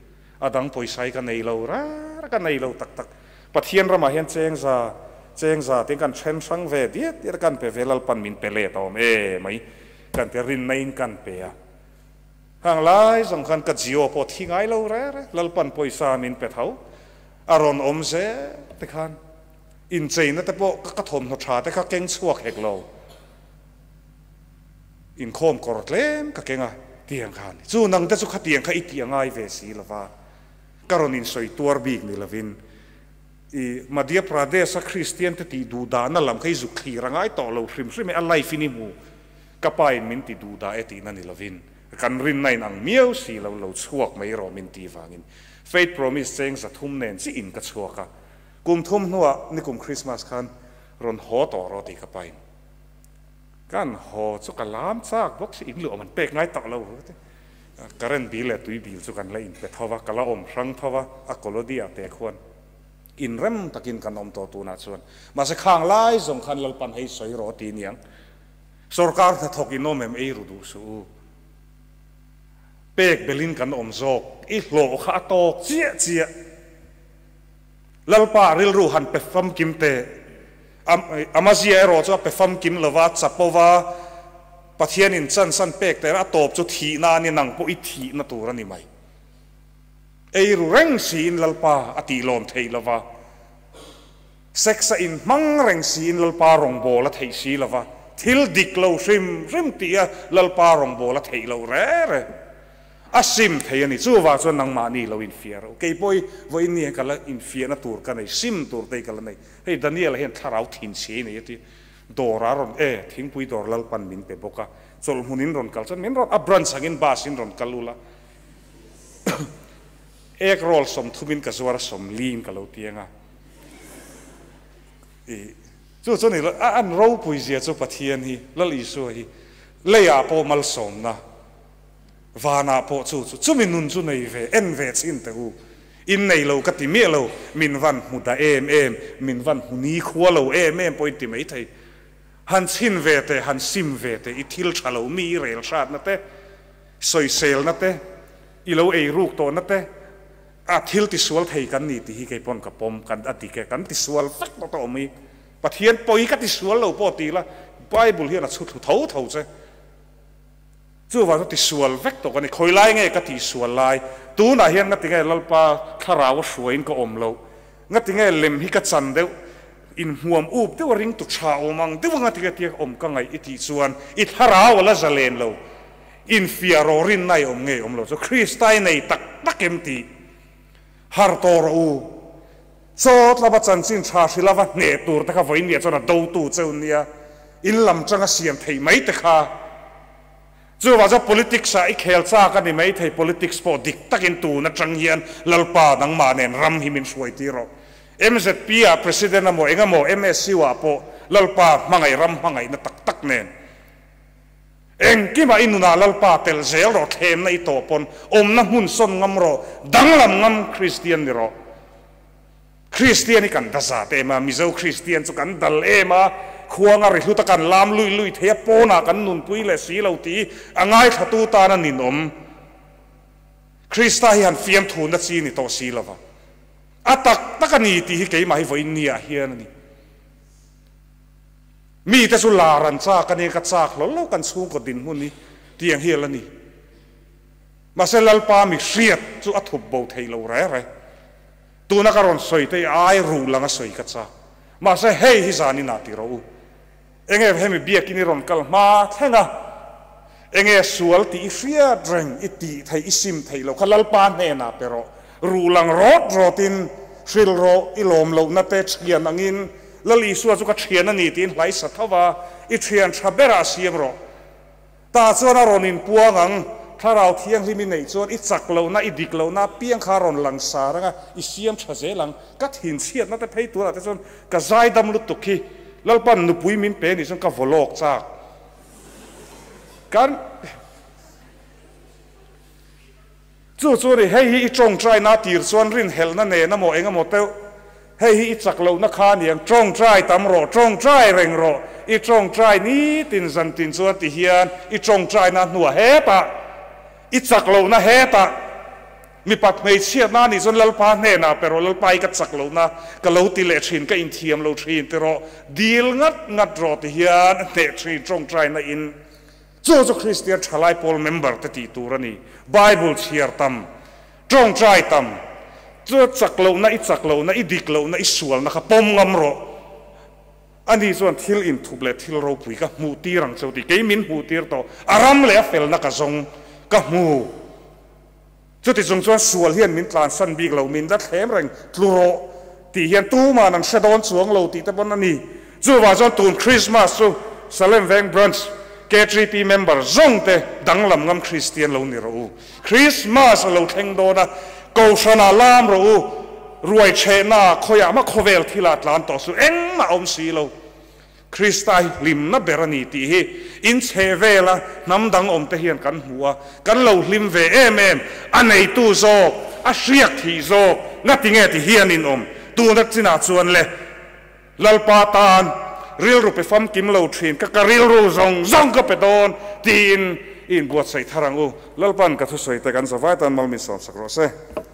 อดังปุยใช้กันในเราระกันในเราตักตักปะเทียนระมาเห็นเจงซาเจงซาติกันเชนสังเวดีติกันเปเวลปันมินเปเลตอมเอไหมกันเอรินในกันเปียห่างไล่สำคัญกับจิโอพอทิ้งไอเราร่ลลปันปุยซามินเปเท้าอารอนอมเซติคันอินเจนนั่นแต่พวกกระทมนุชาแต่ก็เก่งชั่วแขกเราอินโคมกรดเล่มก็เก่งอะเตียงขันจู่นังแต่สุขเตียงขาอีเตียงไอเวสีละว่าการนินสอยตัวบีกนี่ละวินมาเดียประเดสักคริสเตียนตีดูดานั่นลำขอ้จุขีรังไอต่อเราฟิมฟิไม่อะไรฟินิมูกับไปมินติดูดาเอตินั่นนี่ละวินกันรินในนังเมียวสีเราเราชัวกไม่รอมินตีฟางินเฟธพรอมิสเซงสัตหุมเนนสิอินกับชัวค่ะกลุ่มทุ่มหัวนี่กลุ่มคริสต์มาสคันรอนหอต่อรอตีกับไปกันหอสุกลามซากบอกสิอิงหลวมันเป็กง่ายต่อเราเถอะกรณ์บีเลตุยบีลสุกันเลยอินเปทว่ากะละอมรังทว่าอกโลดีอาเตควนอินเริ่มตะกินกันอมตัวตูนัดส่วนมาสข้างไล่สงขันลัปันให้สวยรอตีนียงสุรการถทกินมเอมเอรุดูสูเปกเบลินกันอมจอกอิหลวขาตอกเจียเจียลัลปาริลรูหันเปฟัมกิมเต amazia ero chu pefam kim lova chapowa pathian in chan san pek ter a top chu thi na ni nang po i thi na tur ani mai ei reng si in lalpa ati lom thei lova sexa in mang reng si in lalpa rong bo la thei si lova thil dik lo rim rim tia lalpa rong bo la thei lo re re asim thayani chu wa chuan nang ma ni lo in fear ke poi vo in ni kala in fear na tur ka nei sim tur te kala nei hei daniel hen tharau thin se nei ti dora ron e thing pui dor lal pan min pe boka chol hunin ron kal chan min ron abran sangin ba sin ron kalula ek rol som thumin ka zuara som lim ka lo tianga e chu chu ni an ro pui zia chu pathian hi lal isu hi leya po mal som na วานาพอชูชูชุมินุนชุนไอเวเอ็นเวสินเตหูอินเนยโลกติเมโลมินวันหุดาเอ็มเอ็มมินวันหุนีขัวโลเอ็มเอ็มปอยติเมยไทยฮันชินเวเตฮันซิมเวเตอิทิลชาโลมีเรลชาดนาเตซอยเซลนาเตอิโลเอรูกโตนาเตอาทิลติสวลไทยกันนี่ที่เกี่ยปนกับปมกันอดีเกยกันติสวลฟักโตโตมีปะเทียนปอยกัติสวลโลปอดีละไบเบิลเฮียนัชุดทุ่ทั่วทั่วเจ chu wa ti sual vek to kan khoi lai nge ka ti sual lai tu na hian nga tinge lalpa thara wa suin ko om lo nga tinge lem hi ka chan deu in huam up te ring tu cha omang te nga tinge ti om ka ngai iti chuan i thara wala zalen lâu in fiaro rin nai om nge om lâu so này nei tak em ti har tor u so tlaba chan chin cha shilava ne tur ta ka voin ni chona do tu cheun nia in lam changa siam thei mai te kha chu wa politics a ikhel khel cha ka ni mai thei politics po dik takin tu na tang hian lalpa nang ma nen ram himin suai ti ro MZP a president a amo engamo MSC wa po lalpa mangai ram mangai na tak tak nen eng ma inuna lalpa tel zel ro them na ito pon om na hun son ngam ro danglam ngam christian ni ro christian kan ikan sa te ma mizo christian chu kan dal e ma ขวงอะไรทุตกันลามลุยลุยเทียโปนากันนุนปุยและสีเหล่าตีอ่างไงขัตูตานันนินอมคริสต์ที่หันเฟียมทูนัดซีนิโตัวสีละวะอัตักตะกนี่ที่เกี่ยมาให้ไว้เนี่ยเฮียนนี่มีแต่สุลารันซากันเองกัดซากแล้วเล่ากันสูงกดินหุ่นนี่ที่ยังเฮียลนี่มาเซลลลปามิเสียดจุอัฐุบเบาไทยเราแร่ไรตัวนักการอนสวยแต่อายรูลังสวยกัดซามาเซเฮฮิซานินาติเรา enge hemi bia kini ron kal ma thenga enge sual ti ria dreng iti thai isim thai lo khalal pa ne na pero rulang rot rotin hril ro ilom lo na te chian angin lali suwa chu ka thian ani tin hlai sa thawa i thian thabera siam ro ta chuan a ronin puangang tharau thiang limi nei chuan i chak lo na i dik lo na piang kha ron lang saranga i siam tha ze lang ka thin chiat na te phei tu la te chuan ka zai dam lu tukhi ลลปันนุปุยมินเป็นนี่ังกวโลอกซากกานจู่จู่นี่เฮ้ยอีจงใจนาตีส่วนรินเฮลนั่นเองนะโมเองโมเตลเฮ้ยอีจักเลวนักขานียังจงใจตำรวจงใจเร่งรออีจงใจนี้ตินสันตินส่วนที่เฮียนอีจงใจนาหนัวเฮปะอีจักเลวนะเฮปะมีปักเมเชียนานี่ส่วนลลปาเนนาเปรลลปายกัดสักเลนะกะเลวติเลชินก็อินเทียมเลชินติรอดีลงัดงัดรอทิเฮียนเนตรีจงใจนะอินจู่จคริสเตียนชลายพอลเมมเบอร์ตตีตัวนี่ไบเบิลเชียร์ตัมจงใจตัมจู่สักเลวนะอีสักเลวนะอีดิกเลวนะอีสวลนะครับปมงำรออันนี้ส่วนทิลอินทุบเลทิลเราปุยก็มูตีรังเซวติเกมินมูตีรโตอารามเลฟเฟลนะกจงก็มูจุดที่จงจวนส่วนเฮียนมินตลานสันบีกล่ามินดัดแถมแรงทลูโรตีเฮียนตู้มานังชะดอนสวงเราตีตะบนนันนี่จู่ว่าจนตูนคริสต์มาสจู่สเลมแวงบรันซ์เทีพีเมมเบอร์จงเตดังลำงำคริสเตียนเรานี่เราคริสต์มาสเราแข่งโดนะกูชนะลามเรารวยเชน่าขยามาโคเวลที่ลาตลานต่อสู้เอ็งมาอมสีเราคริสต์ไลิมนับเบรนีตีฮีอินเชเวละน้ำดังอมเตียนกันหัวกันเหล่าลิมเวเอเมมอันไหนตู้โซอัศยกทีโซนัติเงที่เฮียนินอมตูนักจินาชวนเลลลปาตานเรียลรูปไปฟัมกิมเหล่าทีนก็กระเรียลรูซงซงก็ไปโดนตีน อินบวชใส่ทารังอูลลปันก็ทุใส่แต่กันสบายตอนมัลมิสันสักรสเซ